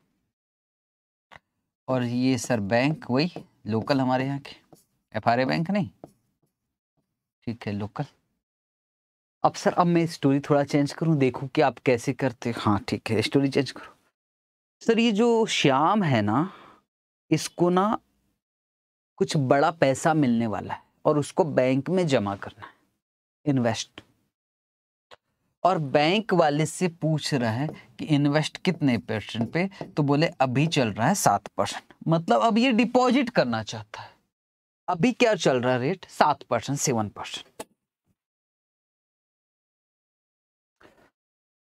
और ये सर बैंक वही लोकल हमारे यहाँ के एफ बैंक नहीं ठीक है लोकल अब सर अब मैं स्टोरी थोड़ा चेंज करूँ देखूँ कि आप कैसे करते हाँ ठीक है स्टोरी चेंज करो सर ये जो श्याम है ना इसको ना कुछ बड़ा पैसा मिलने वाला है और उसको बैंक में जमा करना है इन्वेस्ट और बैंक वाले से पूछ रहा है कि इन्वेस्ट कितने परसेंट पे तो बोले अभी चल रहा है सात परसेंट मतलब अब ये डिपॉजिट करना चाहता है अभी क्या चल रहा है रेट सात परसेंट सेवन परसेंट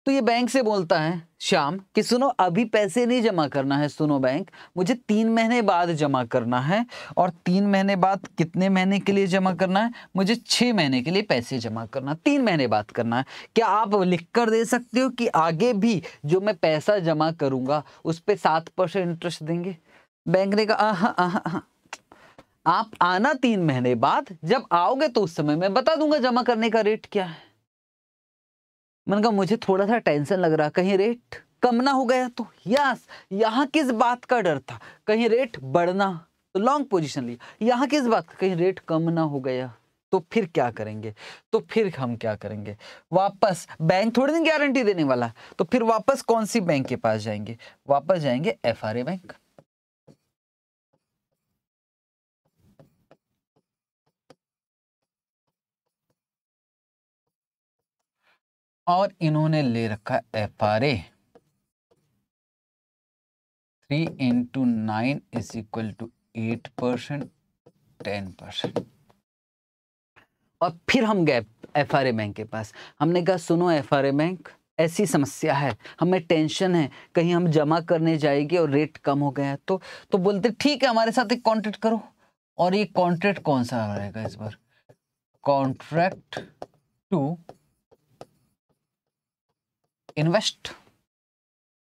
तो ये बैंक से बोलता है श्याम कि सुनो अभी पैसे नहीं जमा करना है सुनो बैंक मुझे तीन महीने बाद जमा करना है और तीन महीने बाद कितने महीने के लिए जमा करना है मुझे छः महीने के लिए पैसे जमा करना तीन महीने बाद करना है क्या आप लिख कर दे सकते हो कि आगे भी जो मैं पैसा जमा करूँगा उस पर सात परसेंट इंटरेस्ट देंगे बैंक ने कहा आप आना तीन महीने बाद जब आओगे तो उस समय मैं बता दूंगा जमा करने का रेट क्या है मैंने कहा मुझे थोड़ा सा टेंशन लग रहा कहीं रेट कम ना हो गया तो यस यहाँ किस बात का डर था कहीं रेट बढ़ना तो लॉन्ग पोजिशन लिया यहाँ किस बात का कहीं रेट कम ना हो गया तो फिर क्या करेंगे तो फिर हम क्या करेंगे वापस बैंक थोड़ी दिन गारंटी देने वाला तो फिर वापस कौन सी बैंक के पास जाएंगे वापस जाएंगे एफ बैंक और इन्होंने ले रखा F R A three into nine is equal to eight percent ten percent और फिर हम गए एफ आर ए बैंक के पास हमने कहा सुनो एफ आर ए बैंक ऐसी समस्या है हमें टेंशन है कहीं हम जमा करने जाएंगे और रेट कम हो गया तो तो बोलते ठीक है हमारे साथ एक कॉन्ट्रैक्ट करो और ये कॉन्ट्रैक्ट कौन सा रहेगा इस बार contract to invest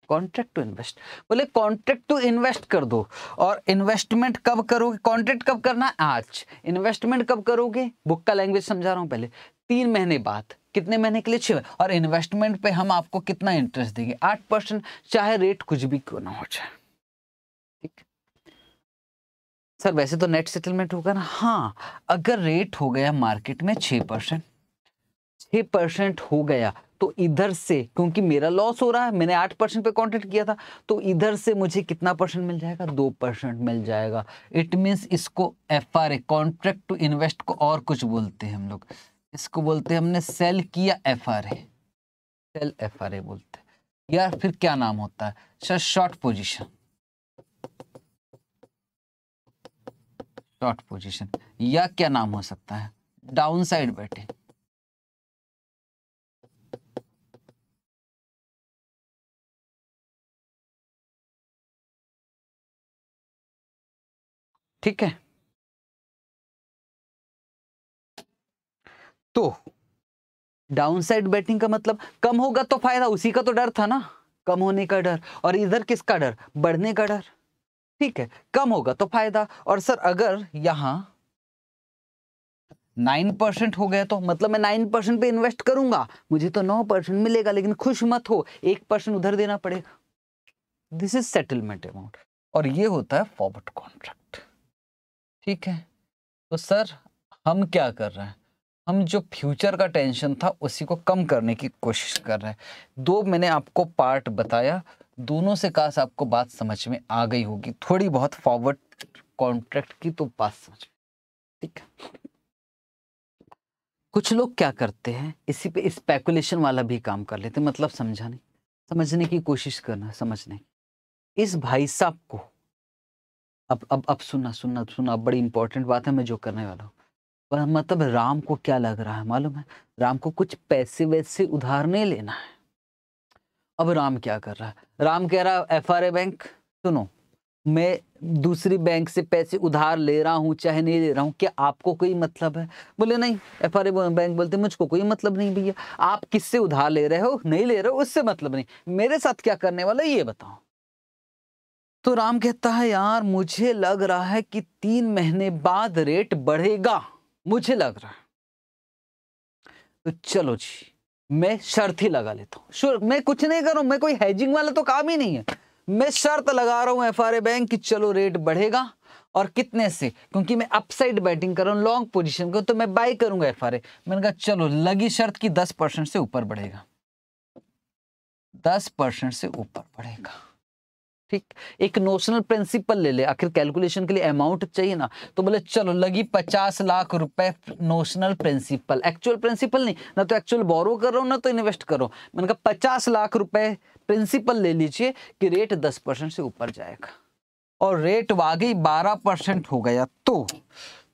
contract to invest बोले कॉन्ट्रैक्ट टू इन्वेस्ट कर दो और इन्वेस्टमेंट कब करोगे कॉन्ट्रैक्ट कब करना आज इन्वेस्टमेंट कब करोगे बुक का लैंग्वेज समझा रहा हूं पहले तीन महीने बाद कितने महीने के लिए छह और इन्वेस्टमेंट पे हम आपको कितना इंटरेस्ट देंगे आठ परसेंट चाहे रेट कुछ भी क्यों ना हो जाए ठीक सर वैसे तो नेट सेटलमेंट होगा ना हाँ अगर रेट हो गया मार्केट में छ परसेंट छ परसेंट हो गया तो इधर से क्योंकि मेरा लॉस हो रहा है मैंने आठ परसेंट पे कॉन्टेक्ट किया था तो इधर से मुझे कितना परसेंट मिल जाएगा दो परसेंट मिल जाएगा इट मीन्स इसको F R A contract to invest को और कुछ बोलते हैं हम लोग इसको बोलते हैं हमने सेल किया F R A sell F R A बोलते हैं या फिर क्या नाम होता है sir short position short position या क्या नाम हो सकता है डाउन साइड बैठे ठीक है तो डाउनसाइड बैटिंग का मतलब कम होगा तो फायदा उसी का तो डर था ना कम होने का डर और इधर किसका डर बढ़ने का डर ठीक है कम होगा तो फायदा और सर अगर यहां नाइन परसेंट हो गया तो मतलब मैं नाइन परसेंट पे इन्वेस्ट करूंगा मुझे तो नौ परसेंट मिलेगा लेकिन खुश मत हो एक परसेंट उधर देना पड़ेगा दिस इज सेटलमेंट अमाउंट और ये होता है फॉरवर्ड कॉन्ट्रैक्ट ठीक है तो सर हम क्या कर रहे हैं हम जो फ्यूचर का टेंशन था उसी को कम करने की कोशिश कर रहे हैं दो मैंने आपको पार्ट बताया दोनों से काश आपको बात समझ में आ गई होगी थोड़ी बहुत फॉरवर्ड कॉन्ट्रैक्ट की तो बात समझ ठीक है कुछ लोग क्या करते हैं इसी पे स्पेकुलेशन वाला भी काम कर लेते हैं मतलब समझाने समझने की कोशिश करना समझने इस भाई साहब को अब अब अब सुनना सुनना सुनना बड़ी इंपॉर्टेंट बात है मैं जो करने वाला हूँ मतलब राम को क्या लग रहा है मालूम है राम को कुछ पैसे वैसे उधार नहीं लेना है अब राम क्या कर रहा है राम कह रहा है एफ बैंक सुनो मैं दूसरी बैंक से पैसे उधार ले रहा हूँ चाहे नहीं ले रहा हूँ क्या आपको कोई मतलब है बोले नहीं एफ बैंक बोलते मुझको कोई मतलब नहीं भैया आप किससे उधार ले रहे हो नहीं ले रहे हो उससे मतलब नहीं मेरे साथ क्या करने वाला ये बताओ तो राम कहता है यार मुझे लग रहा है कि तीन महीने बाद रेट बढ़ेगा मुझे लग रहा है तो चलो जी मैं शर्त ही लगा लेता हूं शुर, मैं कुछ नहीं करूं मैं कोई हैजिंग वाला तो काम ही नहीं है मैं शर्त लगा रहा हूं एफ बैंक की चलो रेट बढ़ेगा और कितने से क्योंकि मैं अपसाइड बैटिंग कर रहा हूँ लॉन्ग पोजीशन को तो मैं बाई करूंगा एफ मैंने कहा चलो लगी शर्त की दस परसेंट से ऊपर बढ़ेगा दस परसेंट से ऊपर बढ़ेगा ठीक एक नोशनल प्रिंसिपल ले ले आखिर कैलकुलेशन के लिए अमाउंट चाहिए ना तो बोले चलो लगी पचास लाख रुपए नोशनल प्रिंसिपल एक्चुअल प्रिंसिपल नहीं ना तो एक्चुअल बोरो करो ना तो इन्वेस्ट करो मैंने कहा पचास लाख रुपए प्रिंसिपल ले लीजिए कि रेट दस परसेंट से ऊपर जाएगा और रेट वागी बारह परसेंट हो गया तो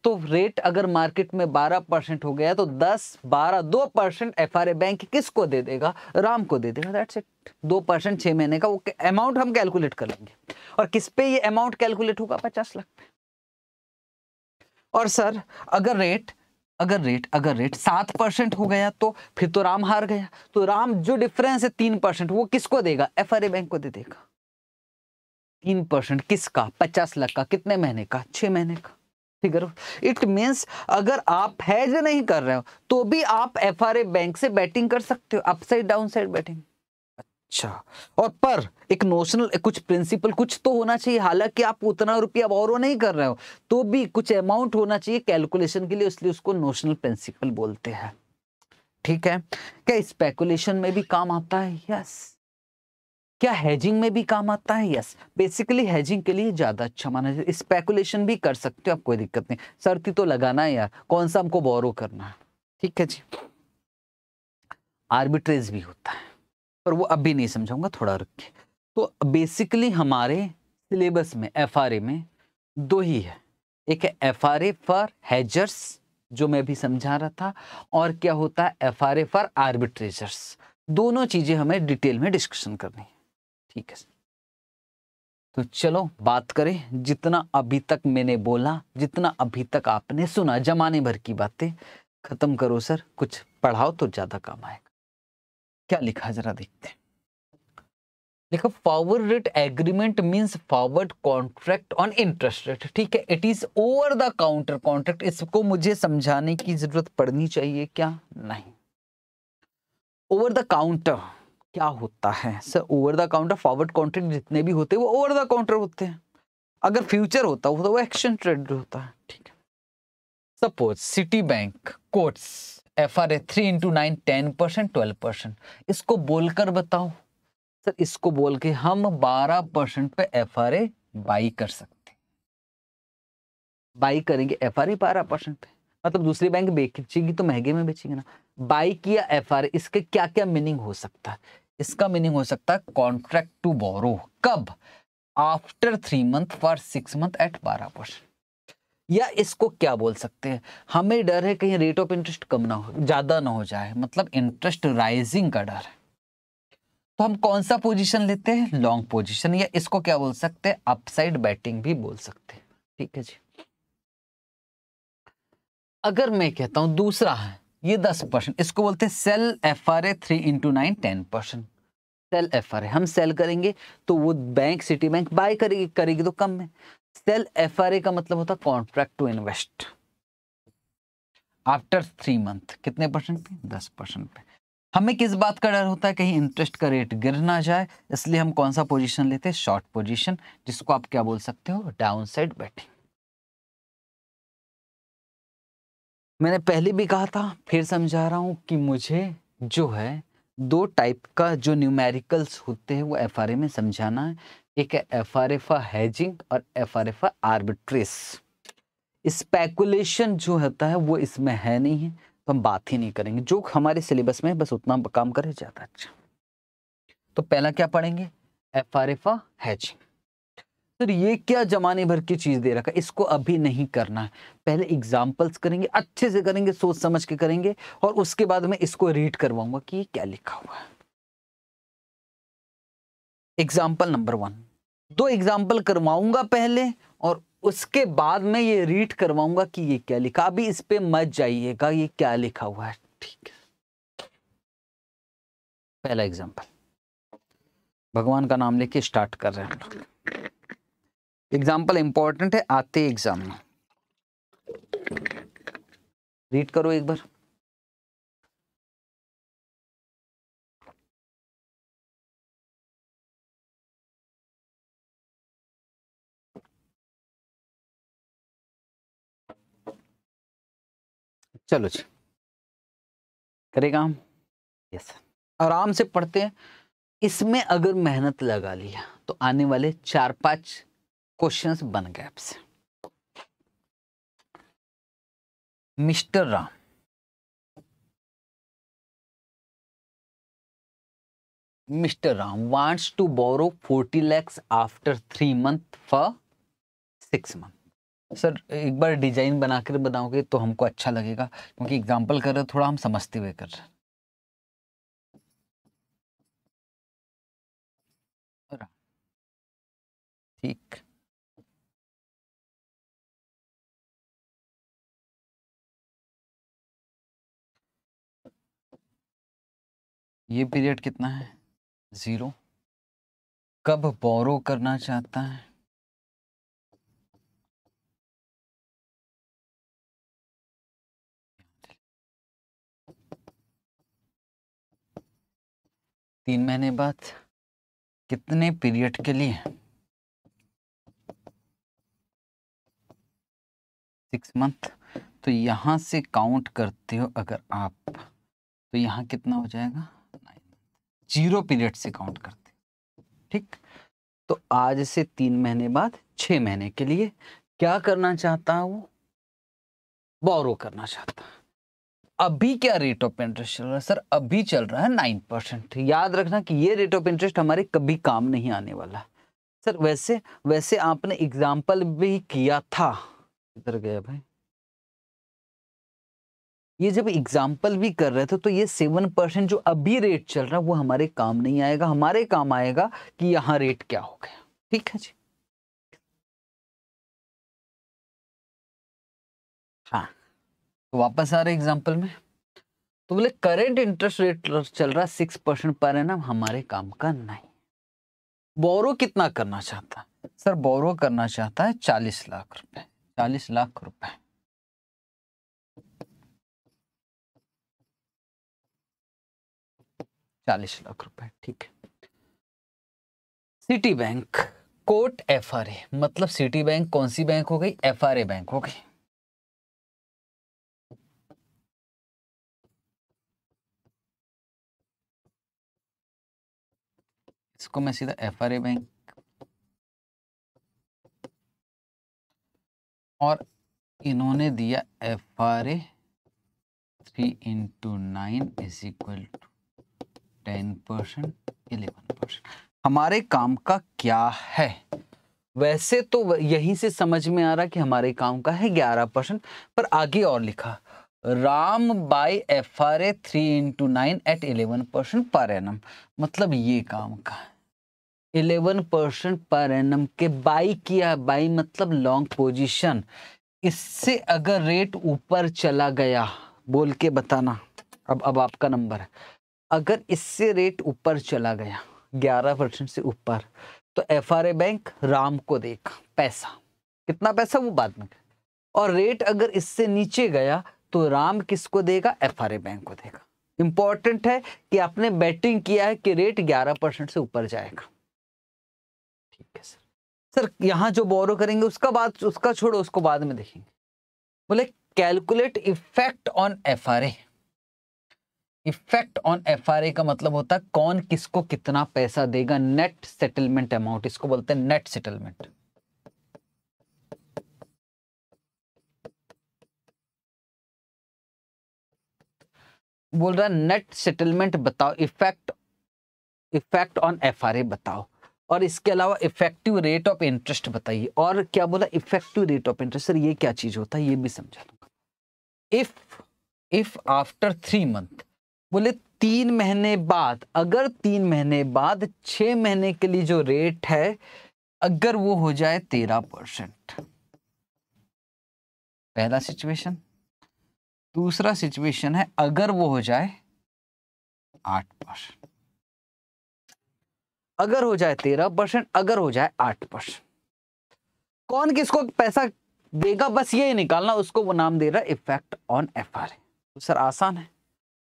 तो रेट अगर मार्केट में 12 परसेंट हो गया तो 10, 12, दो परसेंट एफ बैंक किसको दे देगा राम को दे देगा दैट्स इट 2 परसेंट छः महीने का वो अमाउंट हम कैलकुलेट कर लेंगे और किस पे ये अमाउंट कैलकुलेट होगा पचास लाख पे और सर अगर रेट अगर रेट अगर रेट सात परसेंट हो गया तो फिर तो राम हार गया तो राम जो डिफरेंस है तीन परसेंट वो किसको देगा एफ बैंक को दे देगा तीन परसेंट किसका पचास लाख का कितने महीने का छः महीने का फिगर इट मीन्स अगर आप हैज नहीं कर रहे हो तो भी आप एफ बैंक से बैटिंग कर सकते हो अपसाइड डाउन साइड बैटिंग अच्छा और पर एक नोशनल कुछ प्रिंसिपल कुछ तो होना चाहिए हालांकि आप उतना रुपया बोरो नहीं कर रहे हो तो भी कुछ अमाउंट होना चाहिए कैलकुलेशन के लिए इसलिए उसको नोशनल प्रिंसिपल बोलते हैं ठीक है क्या स्पेकुलेशन में भी काम आता है यस क्या हैजिंग में भी काम आता है यस बेसिकली हैजिंग के लिए ज़्यादा अच्छा माना जाता है स्पेकुलेशन भी कर सकते हो आप कोई दिक्कत नहीं सर्ती तो लगाना है यार कौन सा हमको बोरो करना है ठीक है जी आर्बिट्रेज भी होता है पर वो अब भी नहीं समझाऊंगा थोड़ा के तो बेसिकली हमारे सिलेबस में एफ में दो ही है एक है F R A for hedgers जो मैं भी समझा रहा था और क्या होता है F R A for arbitrageurs दोनों चीज़ें हमें डिटेल में डिस्कशन करनी है ठीक है तो चलो बात करें जितना अभी तक मैंने बोला जितना अभी तक आपने सुना जमाने भर की बातें खत्म करो सर कुछ पढ़ाओ तो ज्यादा काम आएगा क्या लिखा जरा देखते हैं लिखा forward rate agreement means forward contract on interest rate ठीक है it is over the counter contract इसको मुझे समझाने की जरूरत पड़नी चाहिए क्या नहीं ओवर द काउंटर क्या होता है sir over the counter forward contract जितने भी होते हैं वो ओवर द काउंटर होते हैं अगर फ्यूचर होता हो तो वो एक्शन ट्रेड होता है ठीक है suppose Citibank quotes F R A three into nine ten percent twelve percent इसको बोलकर बताओ सर इसको बोल के हम बारह परसेंट पे एफ आर ए बाई कर सकते बाई करेंगे एफ आर ए बारह परसेंट पे मतलब दूसरी बैंक बेचेगी तो महंगे में बेचेंगे ना बाइक या एफ आर इसके क्या क्या मीनिंग हो सकता है इसका मीनिंग हो सकता है कॉन्ट्रैक्ट टू बोरो कब after three month for six month at बारह परसेंट या इसको क्या बोल सकते हैं हमें डर है कहीं रेट ऑफ इंटरेस्ट कम ना हो ज्यादा ना हो जाए मतलब इंटरेस्ट राइजिंग का डर है तो हम कौन सा पोजीशन लेते हैं लॉन्ग पोजीशन या इसको क्या बोल सकते हैं अपसाइड बैटिंग भी बोल सकते हैं ठीक है जी अगर मैं कहता हूं दूसरा है ये दस परसेंट इसको बोलते हैं sell F R A three into nine ten percent sell F R A हम सेल करेंगे तो वो बैंक सिटी बैंक बाय करेगी करेगी तो कम है सेल एफ आर ए का मतलब होता है contract to invest after three month कितने परसेंट पे दस परसेंट पे हमें किस बात का डर होता है कहीं इंटरेस्ट का रेट गिर ना जाए इसलिए हम कौन सा पोजीशन लेते हैं शॉर्ट पोजीशन जिसको आप क्या बोल सकते हो डाउन साइड बैटिंग मैंने पहले भी कहा था फिर समझा रहा हूँ कि मुझे जो है दो टाइप का जो न्यूमेरिकल्स होते हैं वो एफ में समझाना है एक है एफ आर एफ हैजिंग और F R F arbitrage speculation जो होता है वो इसमें है नहीं है तो हम बात ही नहीं करेंगे जो हमारे सिलेबस में बस उतना काम करे ज़्यादा अच्छा तो पहला क्या पढ़ेंगे F R F hedging sir ये क्या जमाने भर की चीज़ दे रखा है इसको अभी नहीं करना है पहले एग्जाम्पल्स करेंगे अच्छे से करेंगे सोच समझ के करेंगे और उसके बाद में इसको रीड करवाऊंगा कि ये क्या लिखा हुआ है एग्जाम्पल नंबर वन दो एग्जाम्पल करवाऊंगा पहले और उसके बाद में ये रीड करवाऊंगा कि ये क्या लिखा अभी इस पर मत जाइएगा ये क्या लिखा हुआ है ठीक है पहला एग्जाम्पल भगवान का नाम लेके स्टार्ट कर रहे हैं एग्जाम्पल इंपॉर्टेंट है आते एग्जाम में रीड करो एक बार चलो जी करेगा हम यस आराम से पढ़ते हैं इसमें अगर मेहनत लगा लिया तो आने वाले चार पांच क्वेश्चंस बन गए आपसे mister Ram mister Ram wants to borrow forty lakhs after three month for six month sir एक बार डिजाइन बनाकर बताओगे तो हमको अच्छा लगेगा क्योंकि एग्जांपल कर रहे थोड़ा हम समझते हुए कर रहे ठीक ये पीरियड कितना है ज़ीरो कब बोरो करना चाहता है तीन महीने बाद कितने पीरियड के लिए सिक्स मंथ तो यहां से काउंट करते हो अगर आप तो यहां कितना हो जाएगा जीरो पीरियड से काउंट करते ठीक तो आज से तीन महीने बाद छ महीने के लिए क्या करना चाहता है वो बोरो करना चाहता अभी क्या रेट ऑफ इंटरेस्ट चल रहा है सर अभी चल रहा है नाइन परसेंट याद रखना कि ये रेट ऑफ इंटरेस्ट हमारे कभी काम नहीं आने वाला सर वैसे वैसे आपने एग्जाम्पल भी किया था इधर गया भाई ये जब एग्जाम्पल भी कर रहे थे तो ये सेवन परसेंट जो अभी रेट चल रहा है वो हमारे काम नहीं आएगा हमारे काम आएगा कि यहाँ रेट क्या हो गया ठीक है जी हाँ तो वापस आ रहे एग्जाम्पल में तो बोले करेंट इंटरेस्ट रेट चल रहा है सिक्स परसेंट पर है ना हमारे काम का नहीं बोरो कितना करना चाहता है सर बोरो करना चाहता है चालीस लाख रुपए चालीस लाख रुपए चालीस लाख रुपए ठीक है Citibank quote F R A मतलब सिटी बैंक कौन सी बैंक हो गई एफ आर ए बैंक हो गई इसको मैं सीधा एफ आर ए बैंक और इन्होंने दिया F R A three into nine is equal to ten percent eleven percent हमारे काम का क्या है वैसे तो यहीं से समझ में आ रहा कि हमारे काम का है ग्यारह परसेंट पर आगे और लिखा Ram buy F R A three into nine at eleven percent per annum मतलब ये काम का इलेवन परसेंट पर एनम के बाई किया बाई मतलब लॉन्ग पोजीशन इससे अगर रेट ऊपर चला गया बोल के बताना अब अब आपका नंबर है अगर इससे रेट ऊपर चला गया 11 परसेंट से ऊपर तो एफ बैंक राम को देगा पैसा कितना पैसा वो बाद में और रेट अगर इससे नीचे गया तो राम किसको देगा एफ बैंक को देगा इंपॉर्टेंट है कि आपने बैटिंग किया है कि रेट 11 परसेंट से ऊपर जाएगा ठीक है सर सर यहाँ जो बोरो करेंगे उसका बाद उसका छोड़ो उसको बाद में देखेंगे बोले calculate effect on F R A effect on F का मतलब होता है कौन किसको कितना पैसा देगा नेट सेटलमेंट अमाउंट इसको बोलते हैं नेट सेटलमेंट बोल रहा है नेट सेटलमेंट बताओ इफेक्ट इफेक्ट ऑन एफ बताओ और इसके अलावा इफेक्टिव रेट ऑफ इंटरेस्ट बताइए और क्या बोला effective rate of interest sir ये क्या चीज होता है ये भी समझा दूंगा if if after three month बोले तीन महीने बाद अगर तीन महीने बाद छह महीने के लिए जो रेट है अगर वो हो जाए तेरह परसेंट पहला सिचुएशन दूसरा सिचुएशन है अगर वो हो जाए आठ परसेंट अगर हो जाए तेरह परसेंट अगर हो जाए आठ परसेंट कौन किसको पैसा देगा बस ये निकालना उसको वो नाम दे रहा है effect on F R sir आसान है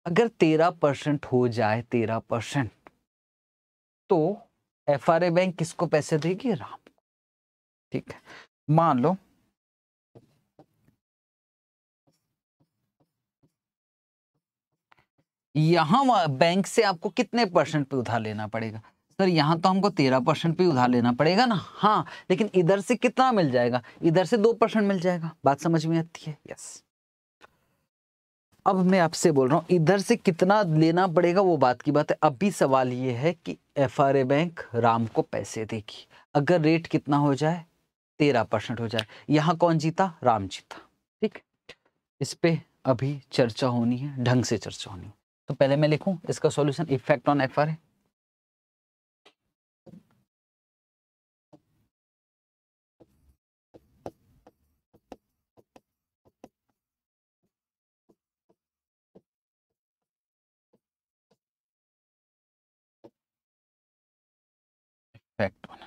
अगर तेरह परसेंट हो जाए तेरह परसेंट तो एफ बैंक किसको पैसे देगी राम ठीक है मान लो यहां बैंक से आपको कितने परसेंट पे उधार लेना पड़ेगा सर यहाँ तो हमको तेरह परसेंट पे उधार लेना पड़ेगा ना हाँ लेकिन इधर से कितना मिल जाएगा इधर से दो परसेंट मिल जाएगा बात समझ में आती है यस अब मैं आपसे बोल रहा हूँ इधर से कितना लेना पड़ेगा वो बात की बात है अभी सवाल ये है कि एफ बैंक राम को पैसे देगी अगर रेट कितना हो जाए तेरह परसेंट हो जाए यहाँ कौन जीता राम जीता ठीक इस पर अभी चर्चा होनी है ढंग से चर्चा होनी है तो पहले मैं लिखूँ इसका solution effect on F fact one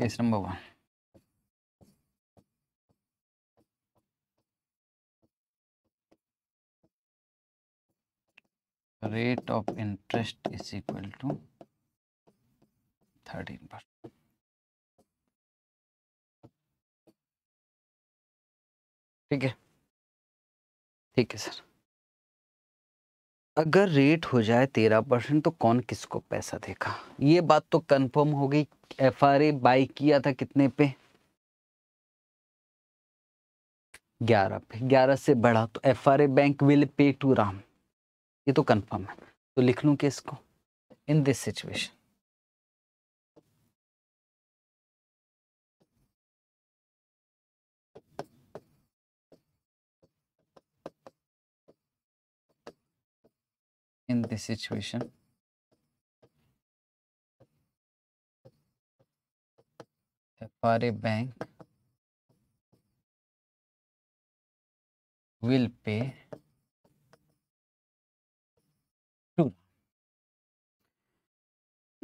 case number one rate of interest is equal to thirteen पर ठीक है ठीक है सर अगर रेट हो जाए तेरह परसेंट तो कौन किसको पैसा देगा ये बात तो कंफर्म हो गई एफ आर ए बाई किया था कितने पे ग्यारह पे ग्यारह से बढ़ा तो F R A bank will pay to Ram ये तो कंफर्म है तो लिख लूँ कि इसको in this situation in this situation. FRA bank will pay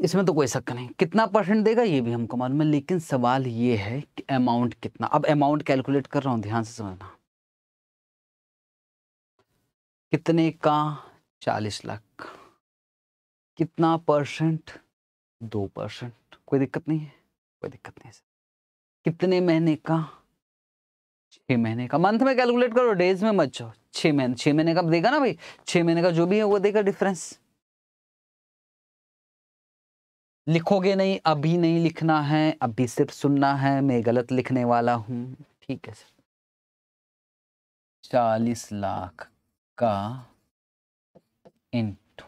इसमें तो कोई शक नहीं कितना परसेंट देगा ये भी हमको मालूम है लेकिन सवाल ये है कि अमाउंट कितना अब अमाउंट कैलकुलेट कर रहा हूं ध्यान से समझना कितने का चालीस लाख कितना परसेंट दो परसेंट कोई दिक्कत नहीं है कोई दिक्कत नहीं है कितने महीने का छः महीने का मंथ में कैलकुलेट करो डेज में मत जाओ छः महीने छः महीने का देगा ना भाई छः महीने का जो भी है वो देगा डिफरेंस लिखोगे नहीं अभी नहीं लिखना है अभी सिर्फ सुनना है मैं गलत लिखने वाला हूँ ठीक है सर चालीस लाख का इन टू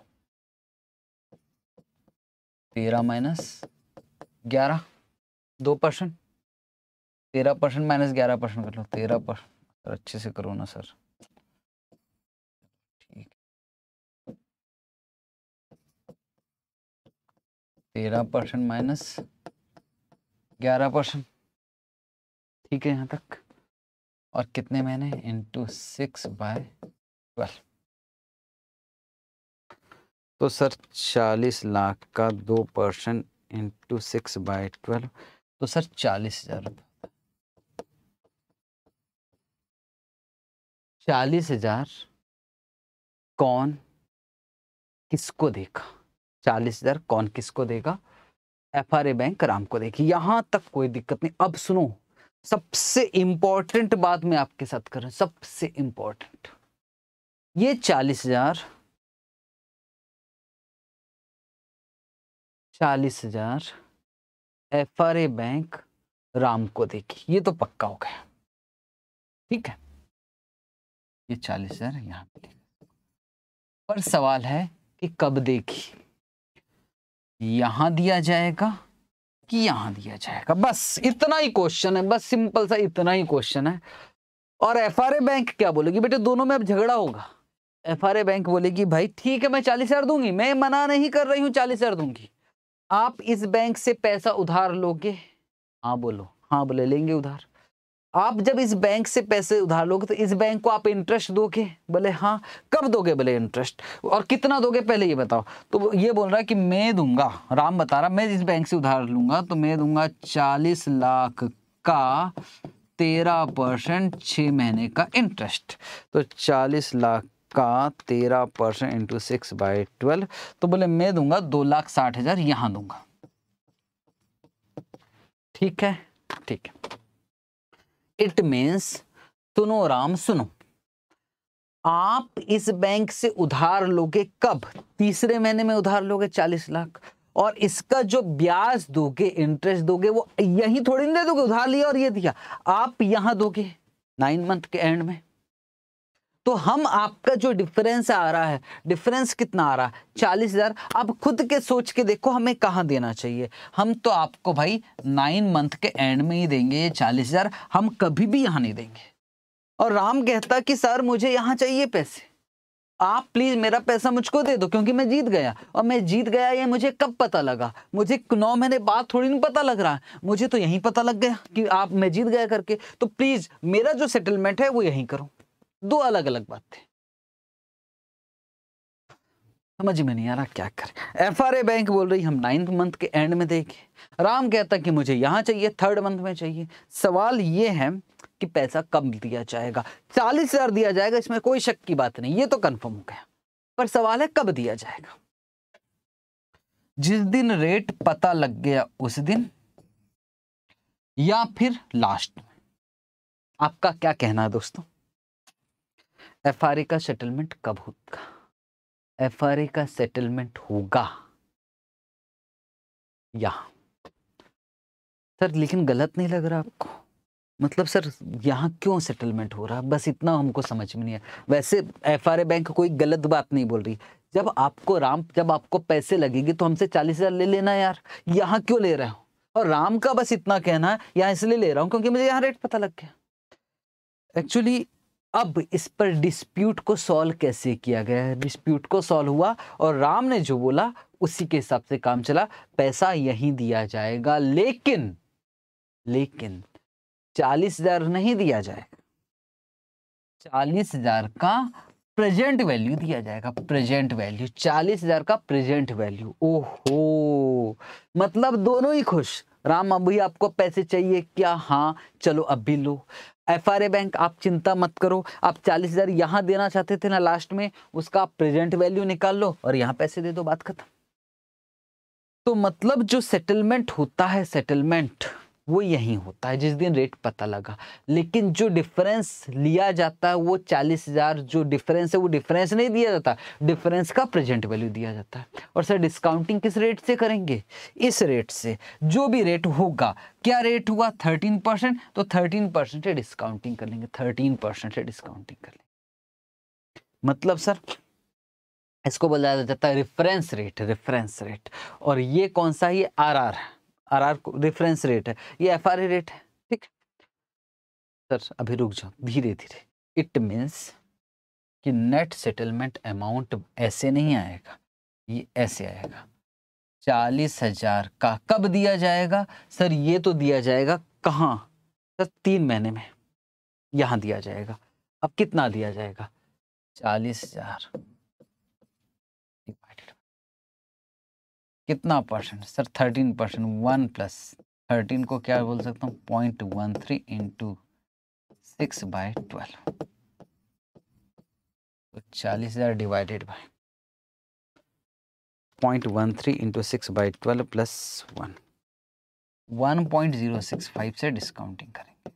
तेरह माइनस ग्यारह दो परसेंट तेरह परसेंट माइनस ग्यारह परसेंट कर लो तेरह परसेंट अच्छे से करो ना सर ठीक तेरह परसेंट माइनस ग्यारह परसेंट ठीक है यहाँ तक और कितने महीने इंटू सिक्स बाय ट्वेल्व तो सर चालीस लाख का दो percent into six by twelve तो सर चालीस हजार रुपये चालीस हजार कौन किसको देगा चालीस हजार कौन किसको देगा F R A bank Ram को देगी यहां तक कोई दिक्कत नहीं अब सुनो सबसे इंपॉर्टेंट बात मैं आपके साथ कर रहा हूं सबसे इंपॉर्टेंट ये चालीस हजार चालीस हजार F R A bank Ram को देखी ये तो पक्का हो गया ठीक है ये चालीस हजार यहाँ पे पर सवाल है कि कब देखी यहां दिया जाएगा कि यहां दिया जाएगा बस इतना ही क्वेश्चन है बस सिंपल सा इतना ही क्वेश्चन है और एफ आर ए बैंक क्या बोलेगी बेटे दोनों में अब झगड़ा होगा एफ बैंक बोलेगी भाई ठीक है मैं चालीस हजार दूंगी मैं मना नहीं कर रही हूँ चालीस हजार दूंगी आप इस बैंक से पैसा उधार लोगे हाँ बोलो हाँ बोले लेंगे उधार आप जब इस बैंक से पैसे उधार लोगे तो इस बैंक को आप इंटरेस्ट दोगे बोले हाँ कब दोगे बोले इंटरेस्ट और कितना दोगे पहले ये बताओ तो ये बोल रहा है कि मैं दूंगा राम बता रहा मैं इस बैंक से उधार लूंगा तो मैं दूंगा चालीस लाख का तेरह परसेंट छ महीने का इंटरेस्ट तो चालीस लाख का तेरह percent into six by twelve तो बोले मैं दूंगा दो लाख साठ हजार यहां दूंगा ठीक है ठीक है इट मीन्स सुनो राम सुनो आप इस बैंक से उधार लोगे कब तीसरे महीने में उधार लोगे चालीस लाख और इसका जो ब्याज दोगे इंटरेस्ट दोगे वो यही थोड़ी नहीं दे दोगे उधार लिया और ये दिया आप यहां दोगे नाइन मंथ के एंड में तो हम आपका जो डिफरेंस आ रहा है डिफरेंस कितना आ रहा है चालीस हज़ार आप खुद के सोच के देखो हमें कहाँ देना चाहिए हम तो आपको भाई नाइन मंथ के एंड में ही देंगे ये चालीस हज़ार हम कभी भी यहाँ नहीं देंगे और राम कहता कि सर मुझे यहाँ चाहिए पैसे आप प्लीज़ मेरा पैसा मुझको दे दो क्योंकि मैं जीत गया और मैं जीत गया ये मुझे कब पता लगा मुझे नौ महीने बाद थोड़ी नहीं पता लग रहा है मुझे तो यहीं पता लग गया कि आप मैं जीत गया करके तो प्लीज़ मेरा जो सेटलमेंट है वो यहीं करूँ दो अलग अलग बात थी समझ में नहीं आ रहा क्या करें एफआरए बैंक बोल रही हम नाइन्थ मंथ के एंड में देखें राम कहता कि मुझे यहाँ चाहिए थर्ड मंथ में चाहिए सवाल ये है कि पैसा कब दिया जाएगा चालीस हजार दिया जाएगा इसमें कोई शक की बात नहीं ये तो कंफर्म हो गया पर सवाल है कब दिया जाएगा जिस दिन रेट पता लग गया उस दिन या फिर लास्ट में आपका क्या कहना है दोस्तों एफ का सेटलमेंट कब होगा एफ का सेटलमेंट होगा या सर लेकिन गलत नहीं लग रहा आपको मतलब सर यहाँ क्यों सेटलमेंट हो रहा बस इतना हमको समझ में नहीं है वैसे एफ बैंक कोई गलत बात नहीं बोल रही जब आपको राम जब आपको पैसे लगेंगे तो हमसे चालीस हज़ार ले लेना यार यहाँ क्यों ले रहे हो और राम का बस इतना कहना है यहाँ इसलिए ले रहा हूँ क्योंकि मुझे यहाँ रेट पता लग गया एक्चुअली अब इस पर डिस्प्यूट को सॉल्व कैसे किया गया है डिस्प्यूट को सॉल्व हुआ और राम ने जो बोला उसी के हिसाब से काम चला पैसा यहीं दिया जाएगा लेकिन लेकिन चालीस हजार नहीं दिया जाएगा चालीस हजार का प्रेजेंट वैल्यू दिया जाएगा प्रेजेंट वैल्यू चालीस हजार का प्रेजेंट वैल्यू ओहो मतलब दोनों ही खुश राम अभी आपको पैसे चाहिए क्या हाँ चलो अभी लो एफ आर ए बैंक आप चिंता मत करो आप चालीस हज़ार यहाँ देना चाहते थे ना लास्ट में उसका आप प्रेजेंट वैल्यू निकाल लो और यहाँ पैसे दे दो बात खत्म तो मतलब जो सेटलमेंट होता है सेटलमेंट वो यही होता है जिस दिन रेट पता लगा लेकिन जो डिफरेंस लिया जाता है वो चालीस हज़ार जो डिफरेंस है वो डिफरेंस नहीं दिया जाता डिफरेंस का प्रेजेंट वैल्यू दिया जाता है और सर डिस्काउंटिंग किस रेट से करेंगे इस रेट से जो भी रेट होगा क्या रेट हुआ थर्टीन परसेंट तो थर्टीन परसेंट डिस्काउंटिंग कर लेंगे थर्टीन परसेंट डिस्काउंटिंग कर लेंगे मतलब सर इसको बोला जाता है रेफरेंस रेट रेफरेंस रेट और ये कौन सा ये आर आर है आर आर रेफरेंस रेट है ये एफ आर ए रेट है ठीक सर अभी रुक जाओ धीरे धीरे इट मीन्स कि नेट सेटलमेंट अमाउंट ऐसे नहीं आएगा ये ऐसे आएगा चालीस हजार का कब दिया जाएगा सर ये तो दिया जाएगा कहाँ सर तीन महीने में यहाँ दिया जाएगा अब कितना दिया जाएगा चालीस हजार कितना percent sir thirteen percent one plus thirteen को क्या बोल सकता हूँ point one three into six by twelve चालीस हज़ार divided by point one three into six by twelve plus one one point zero six five से डिस्काउंटिंग करेंगे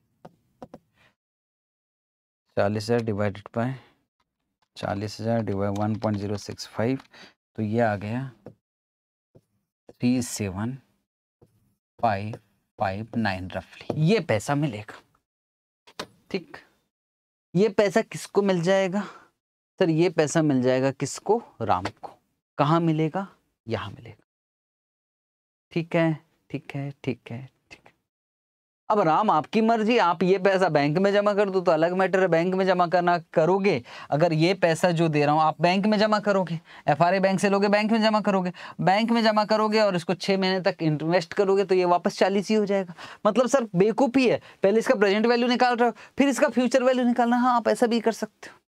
चालीस हज़ार डिवाइडेड बाय चालीस हज़ार divide one point zero six five तो ये आ गया three seven five five nine रफली ये पैसा मिलेगा ठीक ये पैसा किसको मिल जाएगा सर ये पैसा मिल जाएगा किसको राम को कहाँ मिलेगा यहाँ मिलेगा ठीक है ठीक है ठीक है अब राम आपकी मर्जी आप ये पैसा बैंक में जमा कर दो तो अलग मैटर है बैंक में जमा करना करोगे अगर ये पैसा जो दे रहा हूँ आप बैंक में जमा करोगे एफ बैंक से लोगे बैंक में जमा करोगे बैंक में जमा करोगे और इसको छः महीने तक इन्वेस्ट करोगे तो ये वापस चालीस ही हो जाएगा मतलब सर बेकूफ़ी है पहले इसका प्रेजेंट वैल्यू निकाल रहे हो फिर इसका फ्यूचर वैल्यू निकालना हाँ आप ऐसा भी कर सकते हो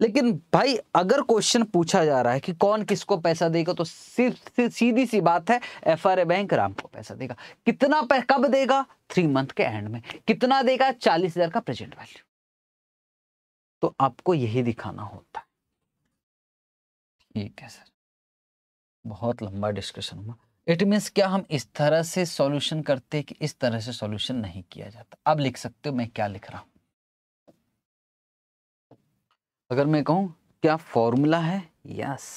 लेकिन भाई अगर क्वेश्चन पूछा जा रहा है कि कौन किसको पैसा देगा तो सिर्फ सीधी सी बात है एफ बैंक राम को पैसा देगा कितना पै, कब देगा थ्री मंथ के एंड में कितना देगा चालीस हजार का प्रेजेंट वैल्यू तो आपको यही दिखाना होता है ठीक है सर बहुत लंबा डिस्कशन हुआ इट मीन्स क्या हम इस तरह से सॉल्यूशन करते कि इस तरह से सॉल्यूशन नहीं किया जाता अब लिख सकते हो मैं क्या लिख रहा हूँ अगर मैं कहूँ क्या फॉर्मूला है यस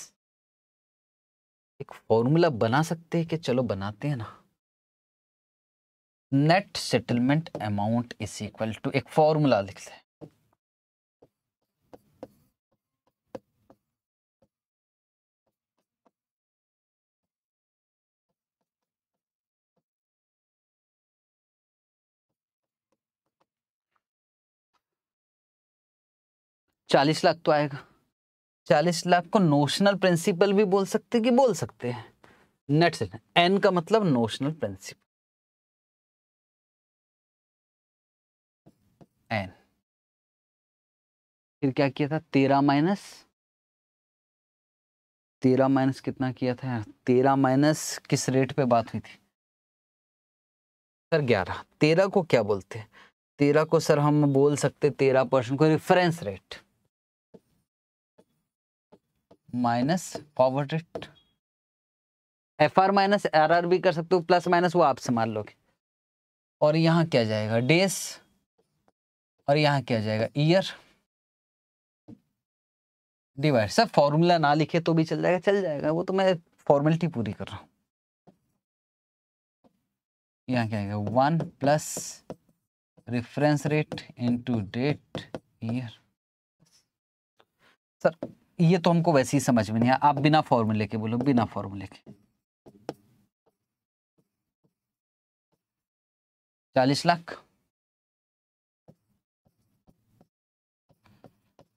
एक फॉर्मूला बना सकते हैं कि चलो बनाते हैं ना net settlement amount is equal to एक फॉर्मूला लिखते हैं चालीस लाख तो आएगा चालीस लाख को नोशनल प्रिंसिपल भी बोल सकते कि बोल सकते हैं नेट से एन का मतलब नोशनल प्रिंसिपल एन फिर क्या किया था तेरह माइनस तेरह माइनस कितना किया था यार तेरह माइनस किस रेट पे बात हुई थी सर ग्यारह तेरह को क्या बोलते हैं तेरह को सर हम बोल सकते तेरह परसेंट को reference rate minus forward rate F R minus R R भी कर सकते हो प्लस माइनस वो आप संभाल लोगे और यहाँ क्या जाएगा डेस और यहाँ क्या जाएगा ईयर डिवाइड सर फॉर्मूला ना लिखे तो भी चल जाएगा चल जाएगा वो तो मैं फॉर्मेलिटी पूरी कर रहा हूँ यहाँ क्या आएगा one plus reference rate into date year sir ये तो हमको वैसे ही समझ में नहीं आया आप बिना फॉर्मूले के बोलो बिना फॉर्मूले के चालीस लाख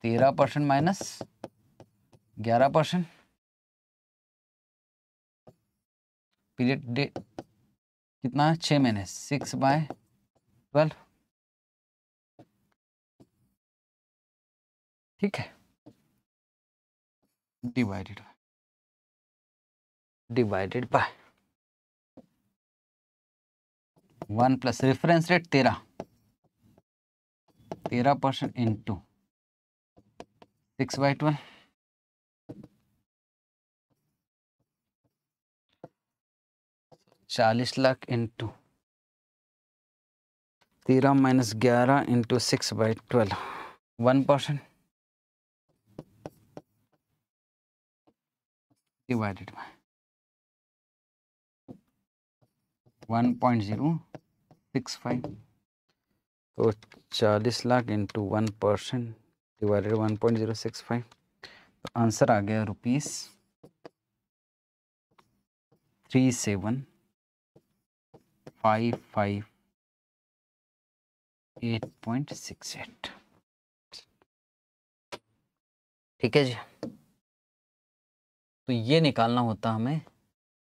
तेरह परसेंट माइनस ग्यारह परसेंट पीरियड डे कितना है महीने सिक्स बाय ट्वेल्व ठीक है divided by divided by one plus reference rate तेरह तेरह percent into six by twelve चालीस लाख इंटू तेरह माइनस ग्यारह into six by twelve one percent divided by one point zero six five तो चालीस lakh into one percent divided one point zero six five तो आंसर आ गया rupees three seven five five eight point six eight ठीक है जी तो ये निकालना होता हमें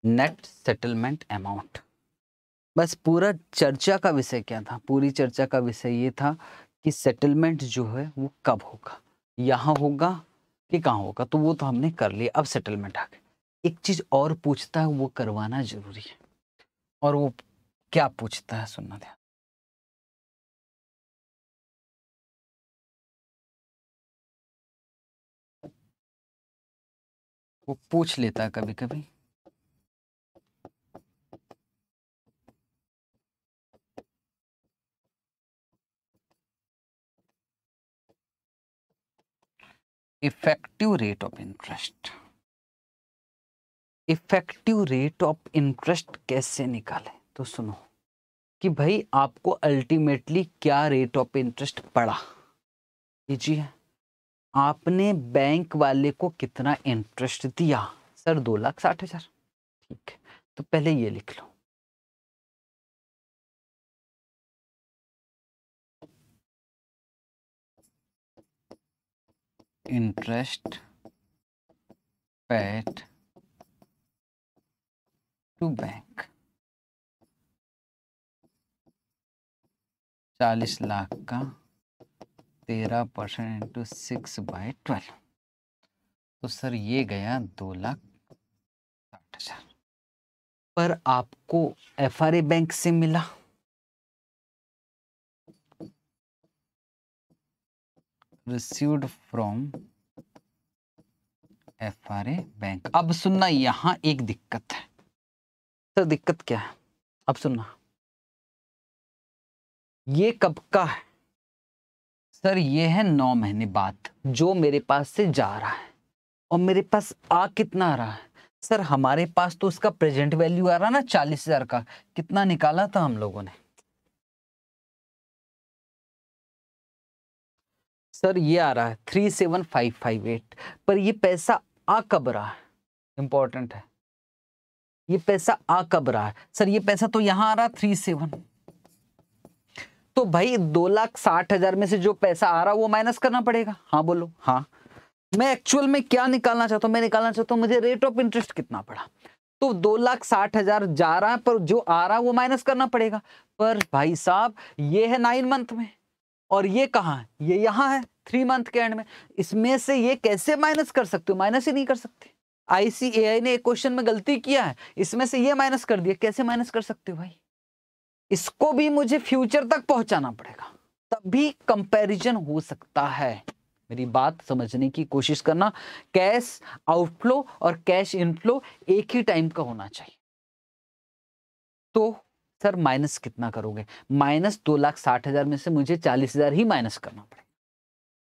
नेट सेटलमेंट अमाउंट बस पूरा चर्चा का विषय क्या था पूरी चर्चा का विषय ये था कि सेटलमेंट जो है वो कब होगा यहाँ होगा कि कहाँ होगा तो वो तो हमने कर लिया अब सेटलमेंट आ गए एक चीज़ और पूछता है वो करवाना जरूरी है और वो क्या पूछता है सुनना ध्यान वो पूछ लेता कभी कभी effective rate of interest effective rate of interest कैसे निकाले तो सुनो कि भाई आपको अल्टीमेटली क्या रेट ऑफ इंटरेस्ट पड़ा ये जी है आपने बैंक वाले को कितना इंटरेस्ट दिया सर दो लाख साठ हजार ठीक है तो पहले ये लिख लो इंटरेस्ट पैट टू बैंक चालीस लाख का तेरह percent into six by twelve तो सर ये गया दो लाख साठ हजार पर आपको एफआरए बैंक से मिला रिसीव्ड फ्रॉम एफ बैंक अब सुनना यहां एक दिक्कत है सर तो दिक्कत क्या है अब सुनना ये कब का है सर ये है नौ महीने बाद जो मेरे पास से जा रहा है और मेरे पास आ कितना आ रहा है सर हमारे पास तो उसका प्रेजेंट वैल्यू आ रहा ना चालीस हजार का कितना निकाला था हम लोगों ने सर ये आ रहा है three seven five five eight पर ये पैसा आ कब रहा है इंपॉर्टेंट है ये पैसा आ कब रहा है सर ये पैसा तो यहाँ आ रहा थ्री सेवन तो भाई दो लाख साठ हजार में से जो पैसा आ रहा वो माइनस करना पड़ेगा हाँ बोलो हाँ मैं एक्चुअल में क्या निकालना चाहता हूँ मैं निकालना चाहता हूँ मुझे रेट ऑफ इंटरेस्ट कितना पड़ा तो दो लाख साठ हजार जा रहा है पर जो आ रहा है वो माइनस करना पड़ेगा पर भाई साहब ये है नाइन मंथ में और ये कहाँ है ये यहाँ है थ्री मंथ के एंड में इसमें से ये कैसे माइनस कर सकते हो माइनस ही नहीं कर सकते आईसीएआई ने एक क्वेश्चन में गलती किया है इसमें से ये माइनस कर दिया कैसे माइनस कर सकते हो भाई इसको भी मुझे फ्यूचर तक पहुंचाना पड़ेगा तभी कंपैरिजन हो सकता है मेरी बात समझने की कोशिश करना कैश आउटफ्लो और कैश इनफ्लो एक ही टाइम का होना चाहिए तो सर माइनस कितना करोगे माइनस दो लाख साठ हजार में से मुझे चालीस हजार ही माइनस करना पड़ेगा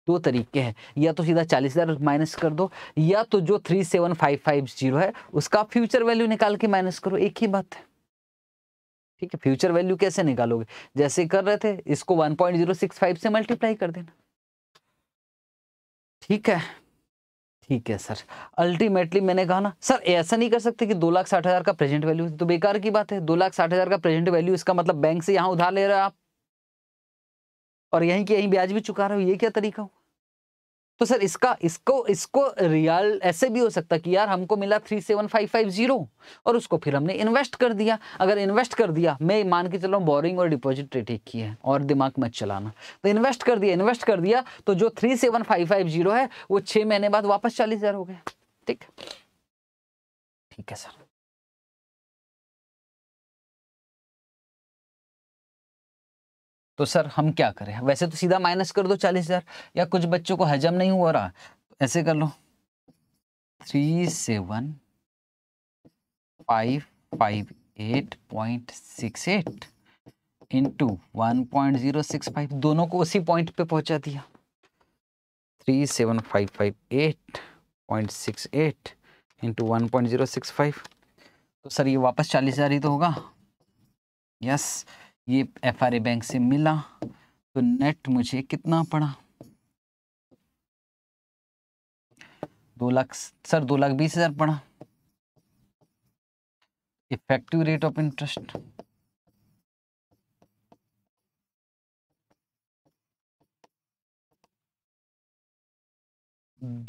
दो तरीके हैं या तो सीधा चालीस हजार माइनस कर दो या तो जो three seven five five zero है उसका फ्यूचर वैल्यू निकाल के माइनस करो एक ही बात है ठीक है फ्यूचर वैल्यू कैसे निकालोगे जैसे कर रहे थे इसको 1.065 से मल्टीप्लाई कर देना ठीक है ठीक है सर अल्टीमेटली मैंने कहा ना सर ऐसा नहीं कर सकते कि दो लाख साठ हज़ार का प्रेजेंट वैल्यू तो बेकार की बात है दो लाख साठ हज़ार का प्रेजेंट वैल्यू इसका मतलब बैंक से यहां उधार ले रहे हो आप और यहीं के यहीं ब्याज भी चुका रहे हो ये क्या तरीका हो तो सर इसका इसको इसको रियल ऐसे भी हो सकता कि यार हमको मिला three seven five five zero और उसको फिर हमने इन्वेस्ट कर दिया अगर इन्वेस्ट कर दिया मैं मान के चल रहा हूँ बोरिंग और डिपॉजिट रेट एक की है और दिमाग मत चलाना तो इन्वेस्ट कर दिया इन्वेस्ट कर दिया तो जो three seven five five zero है वो छः महीने बाद वापस चालीस हज़ार हो गया ठीक ठीक है सर तो सर हम क्या करें वैसे तो सीधा माइनस कर दो चालीस हज़ार या कुछ बच्चों को हजम नहीं हो रहा ऐसे कर लो three seven five five eight point six eight into one point zero six five दोनों को उसी पॉइंट पे पहुंचा दिया three seven five five eight point six eight into one point zero six five तो सर ये वापस चालीस हज़ार ही तो होगा यस yes. ये एफ बैंक से मिला तो नेट मुझे कितना पड़ा दो लाख सर दो लाख बीस हजार पड़ा इफेक्टिव रेट ऑफ इंटरेस्ट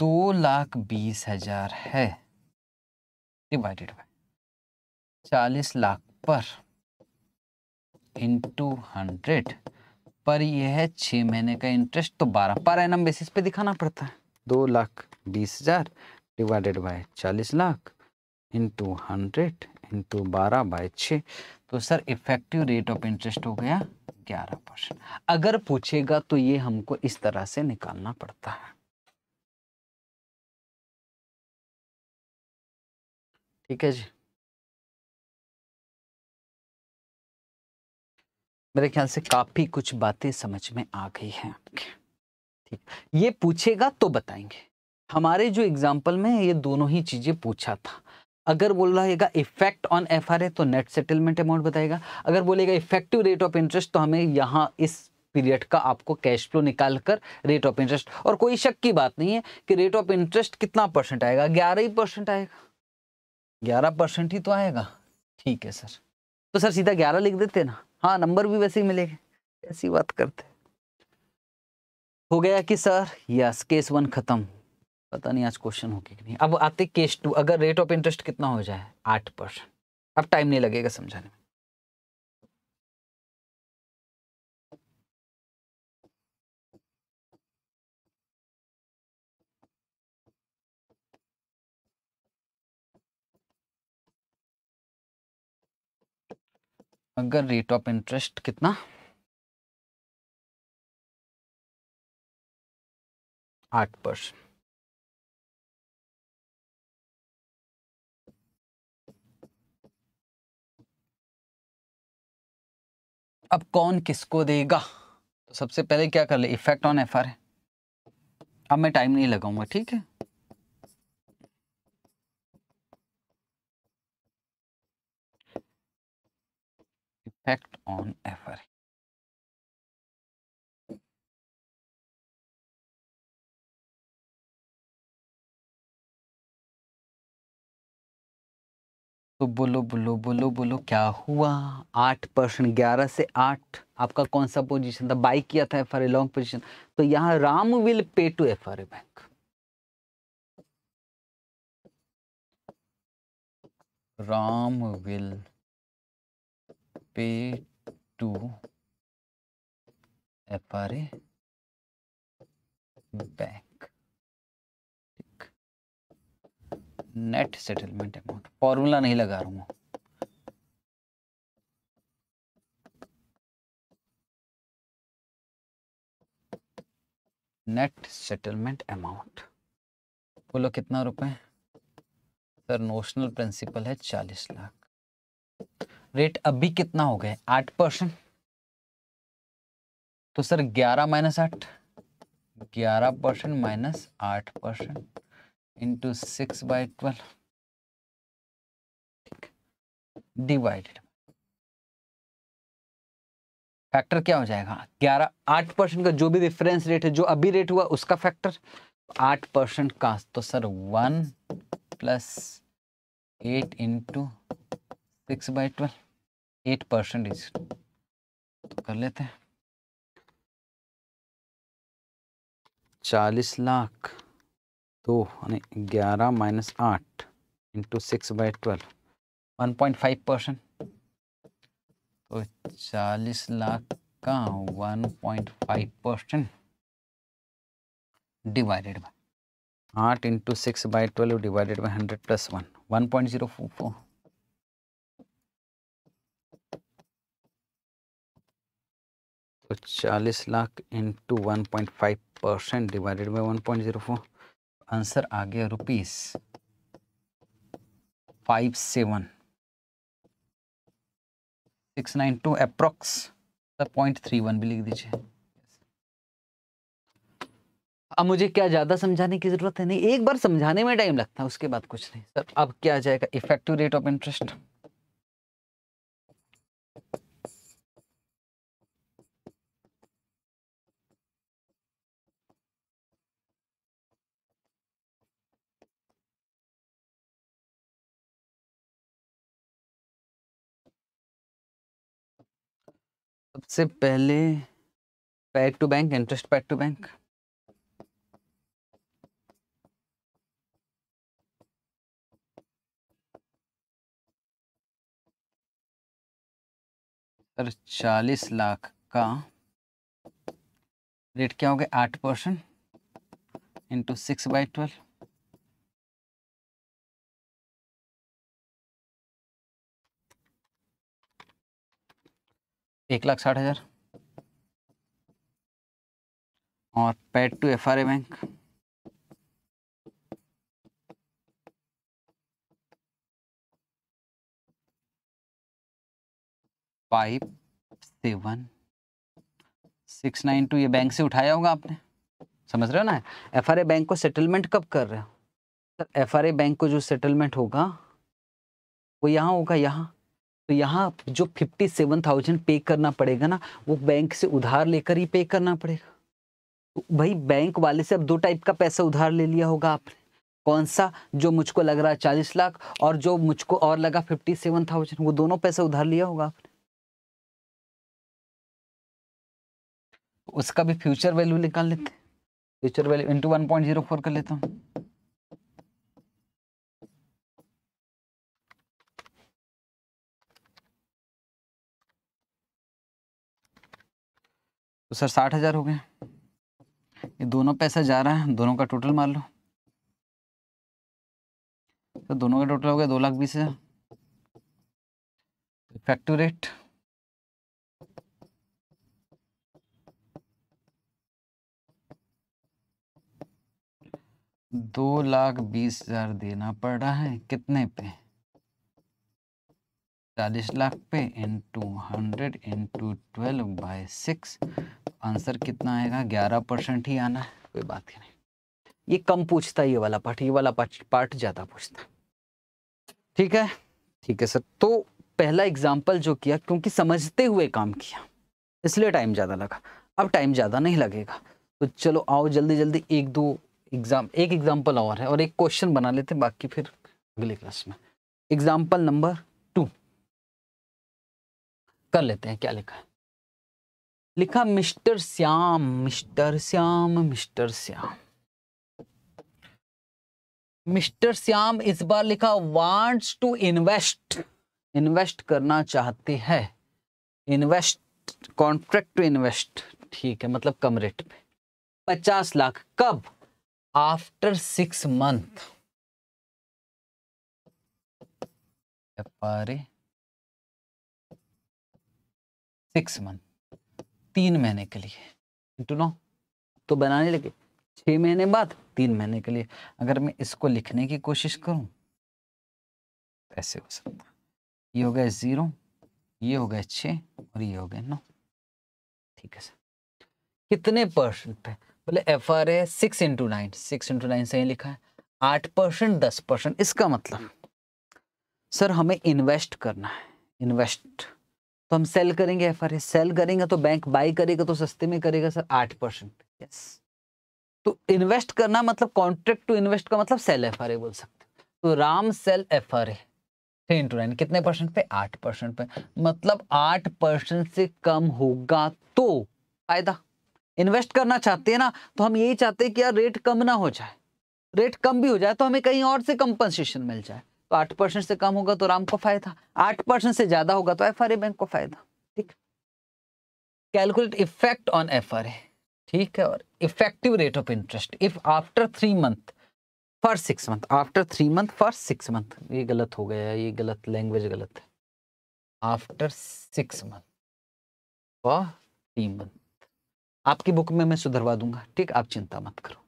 दो लाख बीस हजार है डिवाइडेड बाय चालीस लाख पर इंटू हंड्रेड पर यह है छः महीने का इंटरेस्ट तो बारह पर एन बेसिस पे दिखाना पड़ता है दो लाख बीस हज़ार डिवाइडेड बाय चालीस लाख इंटू हंड्रेड इंटू बारह बाय छः तो sir effective rate of interest हो गया ग्यारह परसेंट अगर पूछेगा तो ये हमको इस तरह से निकालना पड़ता है ठीक है जी मेरे ख्याल से काफ़ी कुछ बातें समझ में आ गई हैं आपके ठीक ये पूछेगा तो बताएंगे हमारे जो एग्जाम्पल में ये दोनों ही चीज़ें पूछा था अगर बोल रहेगा इफेक्ट ऑन एफ तो नेट सेटलमेंट अमाउंट बताएगा अगर बोलेगा इफेक्टिव रेट ऑफ इंटरेस्ट तो हमें यहाँ इस पीरियड का आपको कैश फ्लो निकाल कर रेट ऑफ इंटरेस्ट और कोई शक की बात नहीं है कि रेट ऑफ इंटरेस्ट कितना परसेंट आएगा ग्यारह ही परसेंट आएगा ग्यारह परसेंट ही तो आएगा ठीक है सर तो सर सीधा ग्यारह लिख देते ना हाँ नंबर भी वैसे ही मिलेंगे ऐसी बात करते हो गया कि सर यस केस वन खत्म पता नहीं आज क्वेश्चन हो कि नहीं अब आते केस टू अगर रेट ऑफ इंटरेस्ट कितना हो जाए आठ परसेंट अब टाइम नहीं लगेगा समझाने में अगर रेट ऑफ इंटरेस्ट कितना आठ परसेंट अब कौन किसको देगा तो सबसे पहले क्या कर ले इफेक्ट ऑन एफ आर है अब मैं टाइम नहीं लगाऊंगा ठीक है effect on afferent. तो बोलो बोलो बोलो बोलो क्या हुआ आठ परसेंट ग्यारह से आठ आपका कौन सा पोजीशन था बाई किया था F R A long position तो यहाँ Ram will pay to F R A bank Ram will pay to F R A bank ठीक नेट सेटलमेंट अमाउंट फॉर्मूला नहीं लगा रहा हूँ नेट सेटलमेंट अमाउंट बोलो कितना रुपए सर नोशनल प्रिंसिपल है चालीस लाख रेट अभी कितना हो गया आठ परसेंट तो सर ग्यारह माइनस आठ ग्यारह परसेंट माइनस आठ percent into six by twelve divided factor क्या हो जाएगा ग्यारह आठ परसेंट का जो भी डिफरेंस रेट है जो अभी रेट हुआ उसका फैक्टर आठ परसेंट का तो sir one plus eight into six by twelve eight percentage तो कर लेते हैं चालीस लाख दो तो ग्यारह माइनस आठ into six by twelve one point five percent तो चालीस लाख का one point five percent divided by आठ into six by twelve divided by hundred plus one one point zero four तो चालीस lakh into one point five percent divided by one point zero four answer आ गया rupees five seven six nine two approx point three one भी लिख दीजिए अब मुझे क्या ज़्यादा समझाने की ज़रूरत है नहीं एक बार समझाने में टाइम लगता है उसके बाद कुछ नहीं सर अब क्या आ जाएगा इफेक्टिव रेट ऑफ इंटरेस्ट सबसे पहले back to bank interest back to bank चालीस लाख का रेट क्या हो गया आठ percent into six by twelve एक लाख साठ हज़ार और paid to F R A bank five seven six nine two ये बैंक से उठाया होगा आपने समझ रहे हो ना एफ आर ए बैंक को सेटलमेंट कब कर रहे हो sir F R A bank को जो सेटलमेंट होगा वो यहाँ होगा यहाँ तो यहाँ जो फिफ्टी सेवन थाउजेंड पे करना पड़ेगा ना वो बैंक से उधार लेकर ही पे करना पड़ेगा तो भाई बैंक वाले से अब दो टाइप का पैसा उधार ले लिया होगा आपने कौन सा जो मुझको लग रहा है चालीस लाख और जो मुझको और लगा फिफ्टी सेवन थाउजेंड वो दोनों पैसा उधार लिया होगा आपने उसका भी फ्यूचर वैल्यू निकाल लेते हैं future value into one point zero four कर लेता हूँ तो सर साठ हज़ार हो गए ये दोनों पैसा जा रहा है दोनों का टोटल मान लो तो दोनों का टोटल हो गया दो लाख बीस हज़ार इफेक्टिव रेट दो लाख बीस हज़ार देना पड़ रहा है कितने पे चालीस लाख पे into hundred into twelve by six answer कितना आएगा ग्यारह परसेंट ही आना है कोई बात ही नहीं ये कम पूछता ये वाला पार्ट ये वाला पार्ट ज़्यादा पूछता ठीक है ठीक है सर तो पहला एग्जाम्पल जो किया क्योंकि समझते हुए काम किया इसलिए टाइम ज़्यादा लगा अब टाइम ज़्यादा नहीं लगेगा तो चलो आओ जल्दी जल्दी एक दो एग्जाम एक एग्जाम्पल और है और एक क्वेश्चन बना लेते हैं बाकी फिर अगले क्लास में एग्जाम्पल नंबर कर लेते हैं क्या लिखा है लिखा mister Shyam mister Shyam mister Shyam mister Shyam इस बार लिखा वांट्स टू इन्वेस्ट इन्वेस्ट करना चाहते हैं इन्वेस्ट कॉन्ट्रैक्ट टू इन्वेस्ट ठीक है मतलब कम रेट पे पचास लाख कब after six month six month तीन महीने के लिए इंटू नौ तो बनाने लगे छः महीने बाद तीन महीने के लिए अगर मैं इसको लिखने की कोशिश करूं तो ऐसे हो सकता ये हो गए ज़ीरो ये हो गया छः और ये हो गए नौ ठीक है सर कितने परसेंट पे बोले F R A six into nine six into nine सही लिखा है आठ परसेंट दस परसेंट इसका मतलब सर हमें इन्वेस्ट करना है इन्वेस्ट तो हम सेल करेंगे एफ आर सेल करेंगे तो बैंक बाई करेगा तो सस्ते में करेगा सर आठ परसेंट यस तो इन्वेस्ट करना मतलब कॉन्ट्रैक्ट टू इन्वेस्ट का मतलब सेल एफ आर ए बोल सकते तो Ram sell F R N कितने परसेंट पे आठ परसेंट पे मतलब आठ परसेंट से कम होगा तो फायदा इन्वेस्ट करना चाहते हैं ना तो हम यही चाहते हैं कि यार रेट कम ना हो जाए रेट कम भी हो जाए तो हमें कहीं और से कंपनसेशन मिल जाए तो आठ परसेंट से कम होगा तो राम को फायदा आठ परसेंट से ज्यादा होगा तो एफ बैंक को फायदा ठीक कैलकुलेट इफेक्ट ऑन एफ ठीक है और effective rate of interest if after three month for six month after three month for six month ये गलत हो गया ये गलत लैंग्वेज गलत है after six month for three month आपकी बुक में मैं सुधरवा दूंगा ठीक आप चिंता मत करो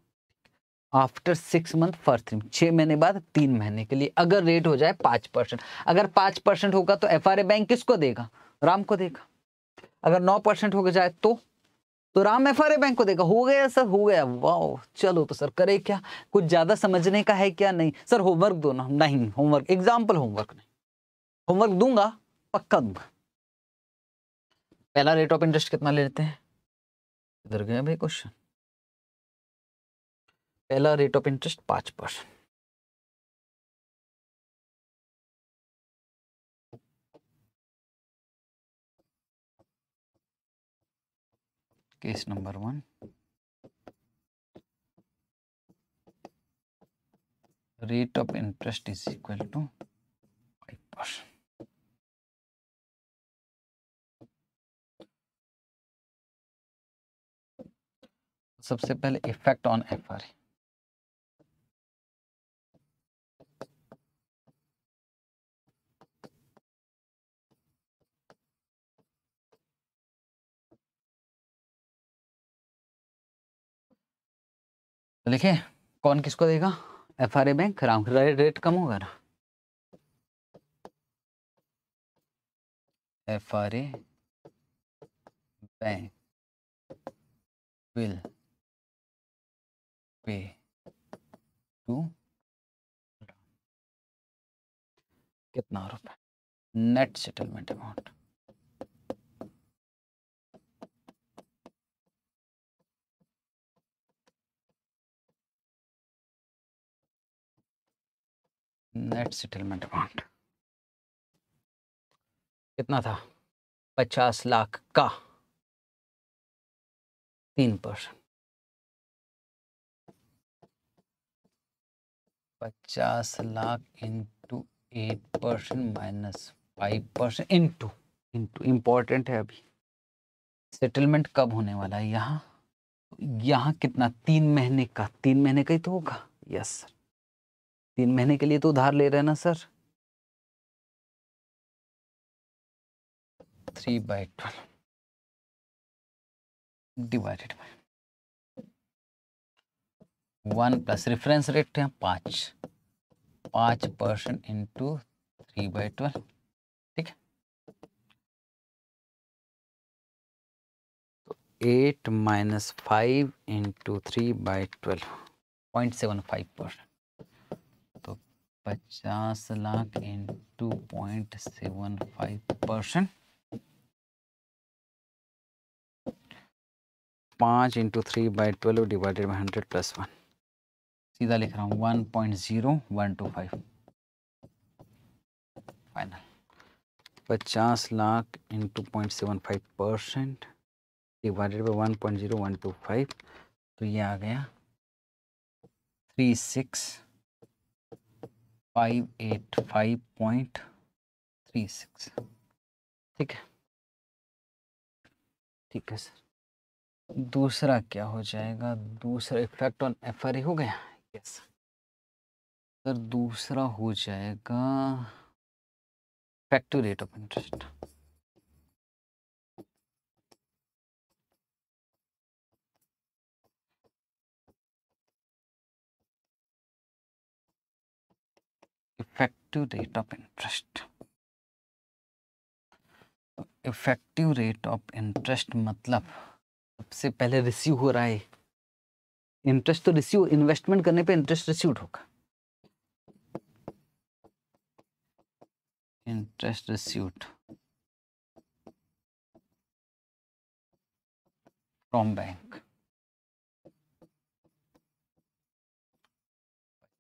after six month first three छः महीने बाद तीन महीने के लिए अगर रेट हो जाए पाँच परसेंट अगर पाँच परसेंट होगा तो एफ बैंक किसको देगा राम को देगा अगर नौ परसेंट हो जाए तो तो राम एफ बैंक को देगा हो गया सर हो गया वाह चलो तो सर करे क्या कुछ ज़्यादा समझने का है क्या नहीं सर होमवर्क दो ना नहीं होमवर्क एग्जाम्पल होमवर्क नहीं होमवर्क दूंगा पक्का दूंगा पहला रेट ऑफ इंटरेस्ट कितना ले लेते हैं इधर गया भाई क्वेश्चन पहला रेट ऑफ इंटरेस्ट पाँच percent case number one rate of interest is equal to five percent सबसे पहले इफेक्ट ऑन एफ आर तो देखिए कौन किसको देगा F R A bank Ram rate कम होगा ना F R A bank will pay to कितना रुपए net settlement amount net settlement amount कितना था पचास लाख का तीन परसेंट पचास lakh into eight percent minus five percent into into important है अभी सेटलमेंट कब होने वाला है यहाँ यहाँ कितना तीन महीने का तीन महीने का ही तो होगा यस सर तीन महीने के लिए तो उधार ले रहे हैं ना sir three by twelve divided by one plus reference rate है पांच पांच percent into three by twelve ठीक है तो eight minus five into three by twelve point seven five percent पचास lakh into point seven five percent पांच into three by twelve divided by hundred plus one सीधा लिख रहा हूं one point zero one two five final पचास lakh into point seven five percent divided by one point zero one two five तो ये आ गया three six five eight five point three six ठीक है ठीक है सर दूसरा क्या हो जाएगा दूसरा इफेक्ट ऑन एफ आर हो गया यस सर दूसरा हो जाएगा effective rate of interest effective rate of interest effective rate of interest मतलब सबसे पहले रिसीव हो रहा है इंटरेस्ट तो रिसीव इन्वेस्टमेंट करने पे इंटरेस्ट रिसीव होगा इंटरेस्ट रिसीव फ्रॉम बैंक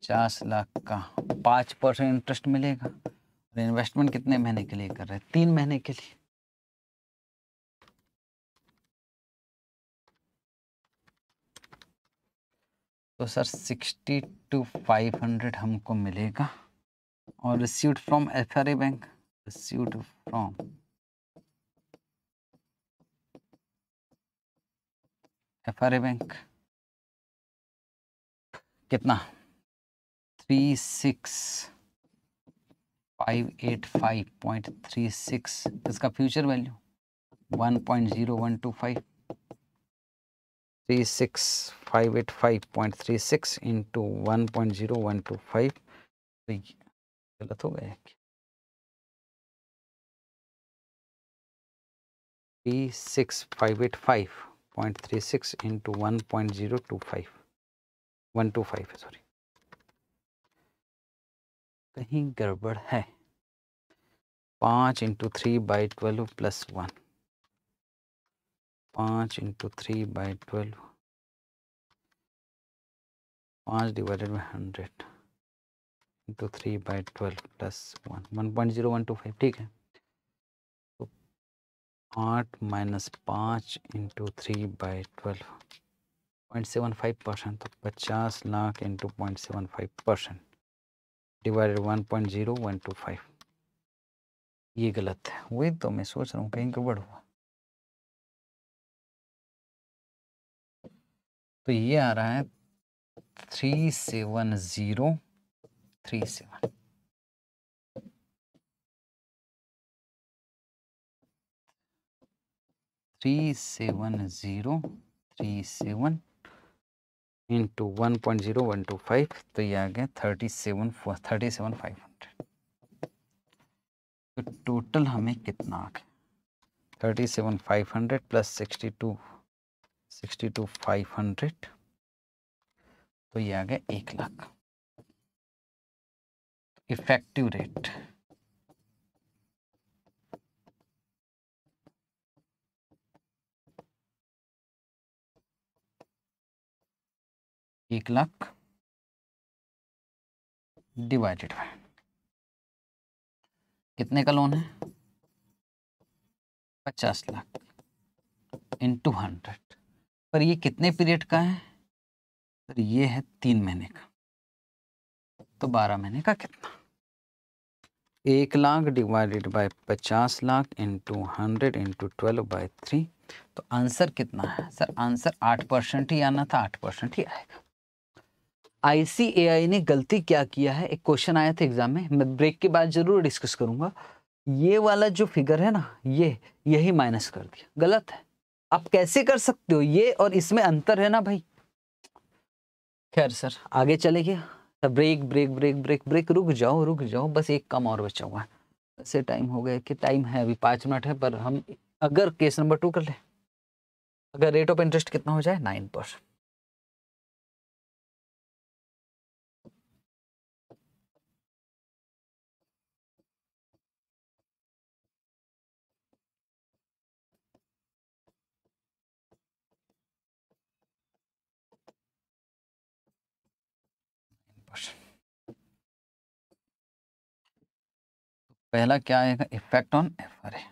पचास लाख का पाँच परसेंट इंटरेस्ट मिलेगा और इन्वेस्टमेंट कितने महीने के लिए कर रहे हैं तीन महीने के लिए तो sir sixty two five hundred हमको मिलेगा और receive from F R A bank receive from F R A bank कितना P six five eight five point three six इसका future value one point zero one two five three six five eight five point three six into one point zero one two five तो गलत हो गया P six five eight five point three six into one point zero two five one two five sorry कहीं गड़बड़ है पाँच into three by twelve plus one पाँच इंटू थ्री बाई ट्वेल्व पाँच divided by hundred into three by twelve plus one one point zero one two five ठीक है तो आठ माइनस पाँच into three by twelve point seven five percent तो पचास lakh into point seven five percent divided one point zero one two five ये गलत है वही तो मैं सोच रहा हूँ कहीं गड़बड़ हुआ तो ये आ रहा है three seven zero three seven three seven zero three seven into one point zero one two five तो ये आ गया thirty seven thirty seven five hundred तो टोटल हमें कितना आ गया thirty seven five hundred plus sixty two sixty two five hundred तो ये आ गया एक लाख इफेक्टिव रेट एक लाख डिवाइडेड बाय कितने का लोन है पचास लाख इन टू हंड्रेड पर ये कितने पीरियड का है पर ये है तीन महीने का तो बारह महीने का कितना एक लाख डिवाइडेड बाय पचास lakh into hundred into twelve by three तो आंसर कितना है सर आंसर आठ परसेंट ही आना था आठ परसेंट ही आएगा आईसीएआई ने गलती क्या किया है एक क्वेश्चन आया था एग्जाम में मैं ब्रेक के बाद जरूर डिस्कस करूंगा ये वाला जो फिगर है ना ये यही माइनस कर दिया गलत है आप कैसे कर सकते हो ये और इसमें अंतर है ना भाई खैर सर आगे चले गया break break break break break रुक जाओ रुक जाओ बस एक कम और बचा हुआ है ऐसे टाइम हो गया कि टाइम है अभी पाँच मिनट है पर हम अगर केस नंबर टू कर ले अगर रेट ऑफ इंटरेस्ट कितना हो जाए नाइन परसेंट पहला क्या आएगा effect on F R A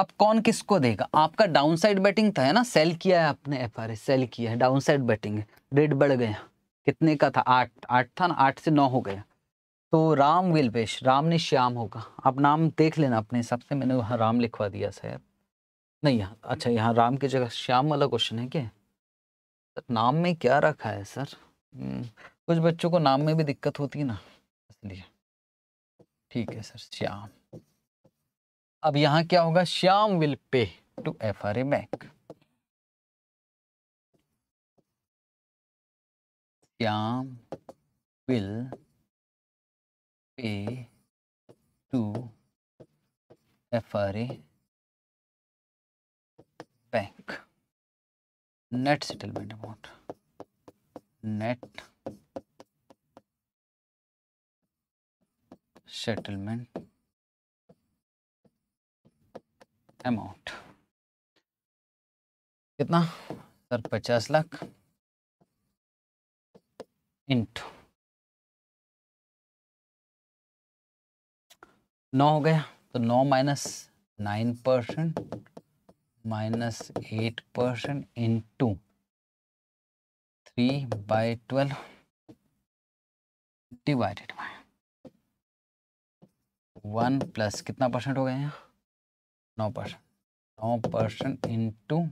अब कौन किसको देगा आपका डाउन साइड बैटिंग था है ना सेल किया है आपने एफ आर ए सेल किया है डाउन साइड बैटिंग है रेट बढ़ गया कितने का था आठ आठ था ना आठ से नौ हो गया तो राम विलपेश राम ने श्याम होगा आप नाम देख लेना अपने हिसाब से मैंने राम लिखवा दिया शायद नहीं यहाँ अच्छा यहाँ राम की जगह श्याम वाला क्वेश्चन है क्या नाम में क्या रखा है सर हम्म, कुछ बच्चों को नाम में भी दिक्कत होती है ना इसलिए ठीक है सर श्याम अब यहाँ क्या होगा Shyam will pay to F R A bank Shyam will pay to F R A bank net settlement amount net settlement amount कितना सर पचास लाख इंटू नौ हो गया तो नौ minus nine percent minus eight percent into three by twelve divided by one plus कितना परसेंट हो गया यहाँ नौ परसेंट नौ percent into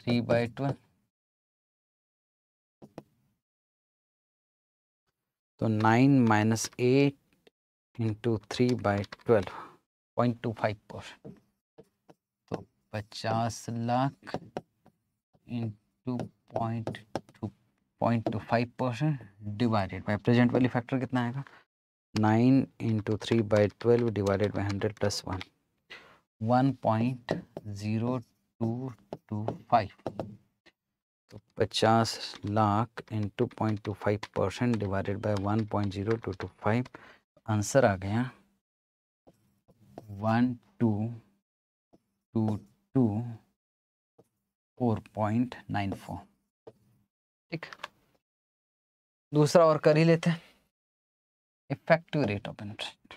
three by twelve तो nine minus eight into three by twelve point two five percent पचास lakh into point two point two five percent divided by present value factor कितना आएगा nine into three by twelve divided by hundred plus one one point zero two two five तो पचास lakh into point two five percent divided by one point zero two two five answer आ गया one two two two four point nine four ठीक दूसरा और कर ही लेते हैं effective rate of interest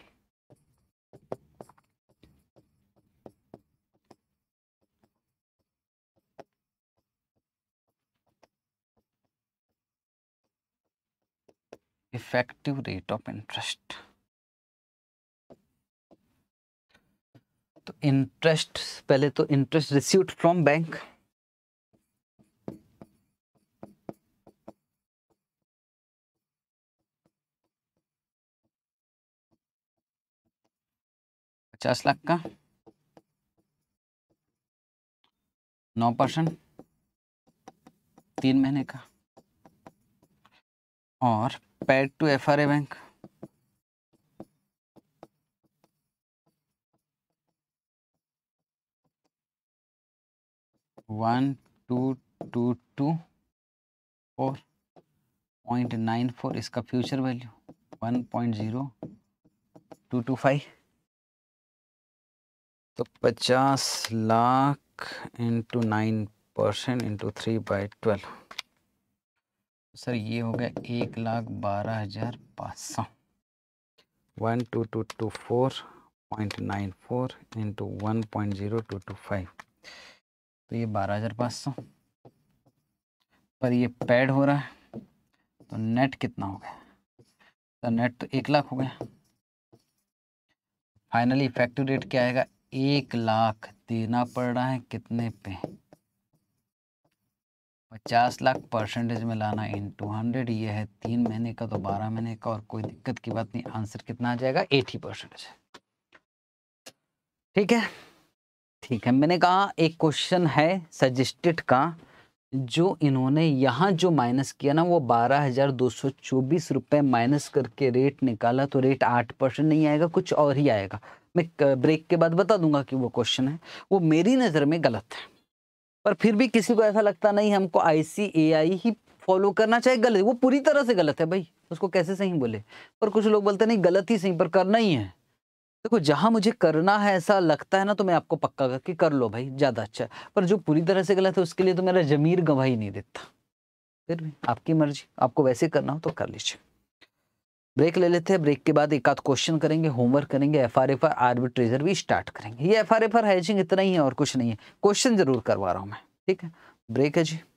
effective rate of interest तो इंटरेस्ट पहले तो इंटरेस्ट रिसीव फ्रॉम बैंक पचास लाख का नौ परसेंट तीन महीने का और paid to F bank one two two two four point nine four इसका future value one point zero two two five तो पचास lakh into nine percent into three by twelve sir ये हो गया एक लाख बारह हज़ार पाँच सौ one two two two four point nine four into one point zero two two five तो ये बारह हज़ार पाँच सौ पर ये पैड हो रहा है तो नेट कितना हो गया तो नेट तो एक लाख हो गया फाइनली इफेक्टिव रेट क्या आएगा एक लाख देना पड़ रहा है कितने पे पचास लाख परसेंटेज में लाना इन टू हंड्रेड ये है तीन महीने का तो बारह महीने का और कोई दिक्कत की बात नहीं आंसर कितना आ जाएगा एटी परसेंटेज ठीक है ठीक है मैंने कहा एक क्वेश्चन है सजेस्टेड का जो इन्होंने यहाँ जो माइनस किया ना वो बारह हज़ार दो सौ चौबीस रुपये माइनस करके रेट निकाला तो रेट आठ परसेंट नहीं आएगा कुछ और ही आएगा मैं ब्रेक के बाद बता दूंगा कि वो क्वेश्चन है वो मेरी नज़र में गलत है पर फिर भी किसी को ऐसा लगता नहीं हमको आई सी ए आई ही फॉलो करना चाहिए गलत वो पूरी तरह से गलत है भाई उसको कैसे सही बोले पर कुछ लोग बोलते नहीं गलत ही सही पर करना ही है देखो जहाँ मुझे करना है ऐसा लगता है ना तो मैं आपको पक्का कि कर लो भाई ज़्यादा अच्छा पर जो पूरी तरह से गलत है उसके लिए तो मेरा जमीर गवाही नहीं देता फिर भी आपकी मर्जी आपको वैसे करना हो तो कर लीजिए ब्रेक ले लेते हैं ब्रेक के बाद एक आध क्वेश्चन करेंगे होमवर्क करेंगे F R F R arbitrager भी स्टार्ट करेंगे ये एफ आर एफ आर इतना ही है और कुछ नहीं है क्वेश्चन जरूर करवा रहा हूँ मैं ठीक है ब्रेक है जी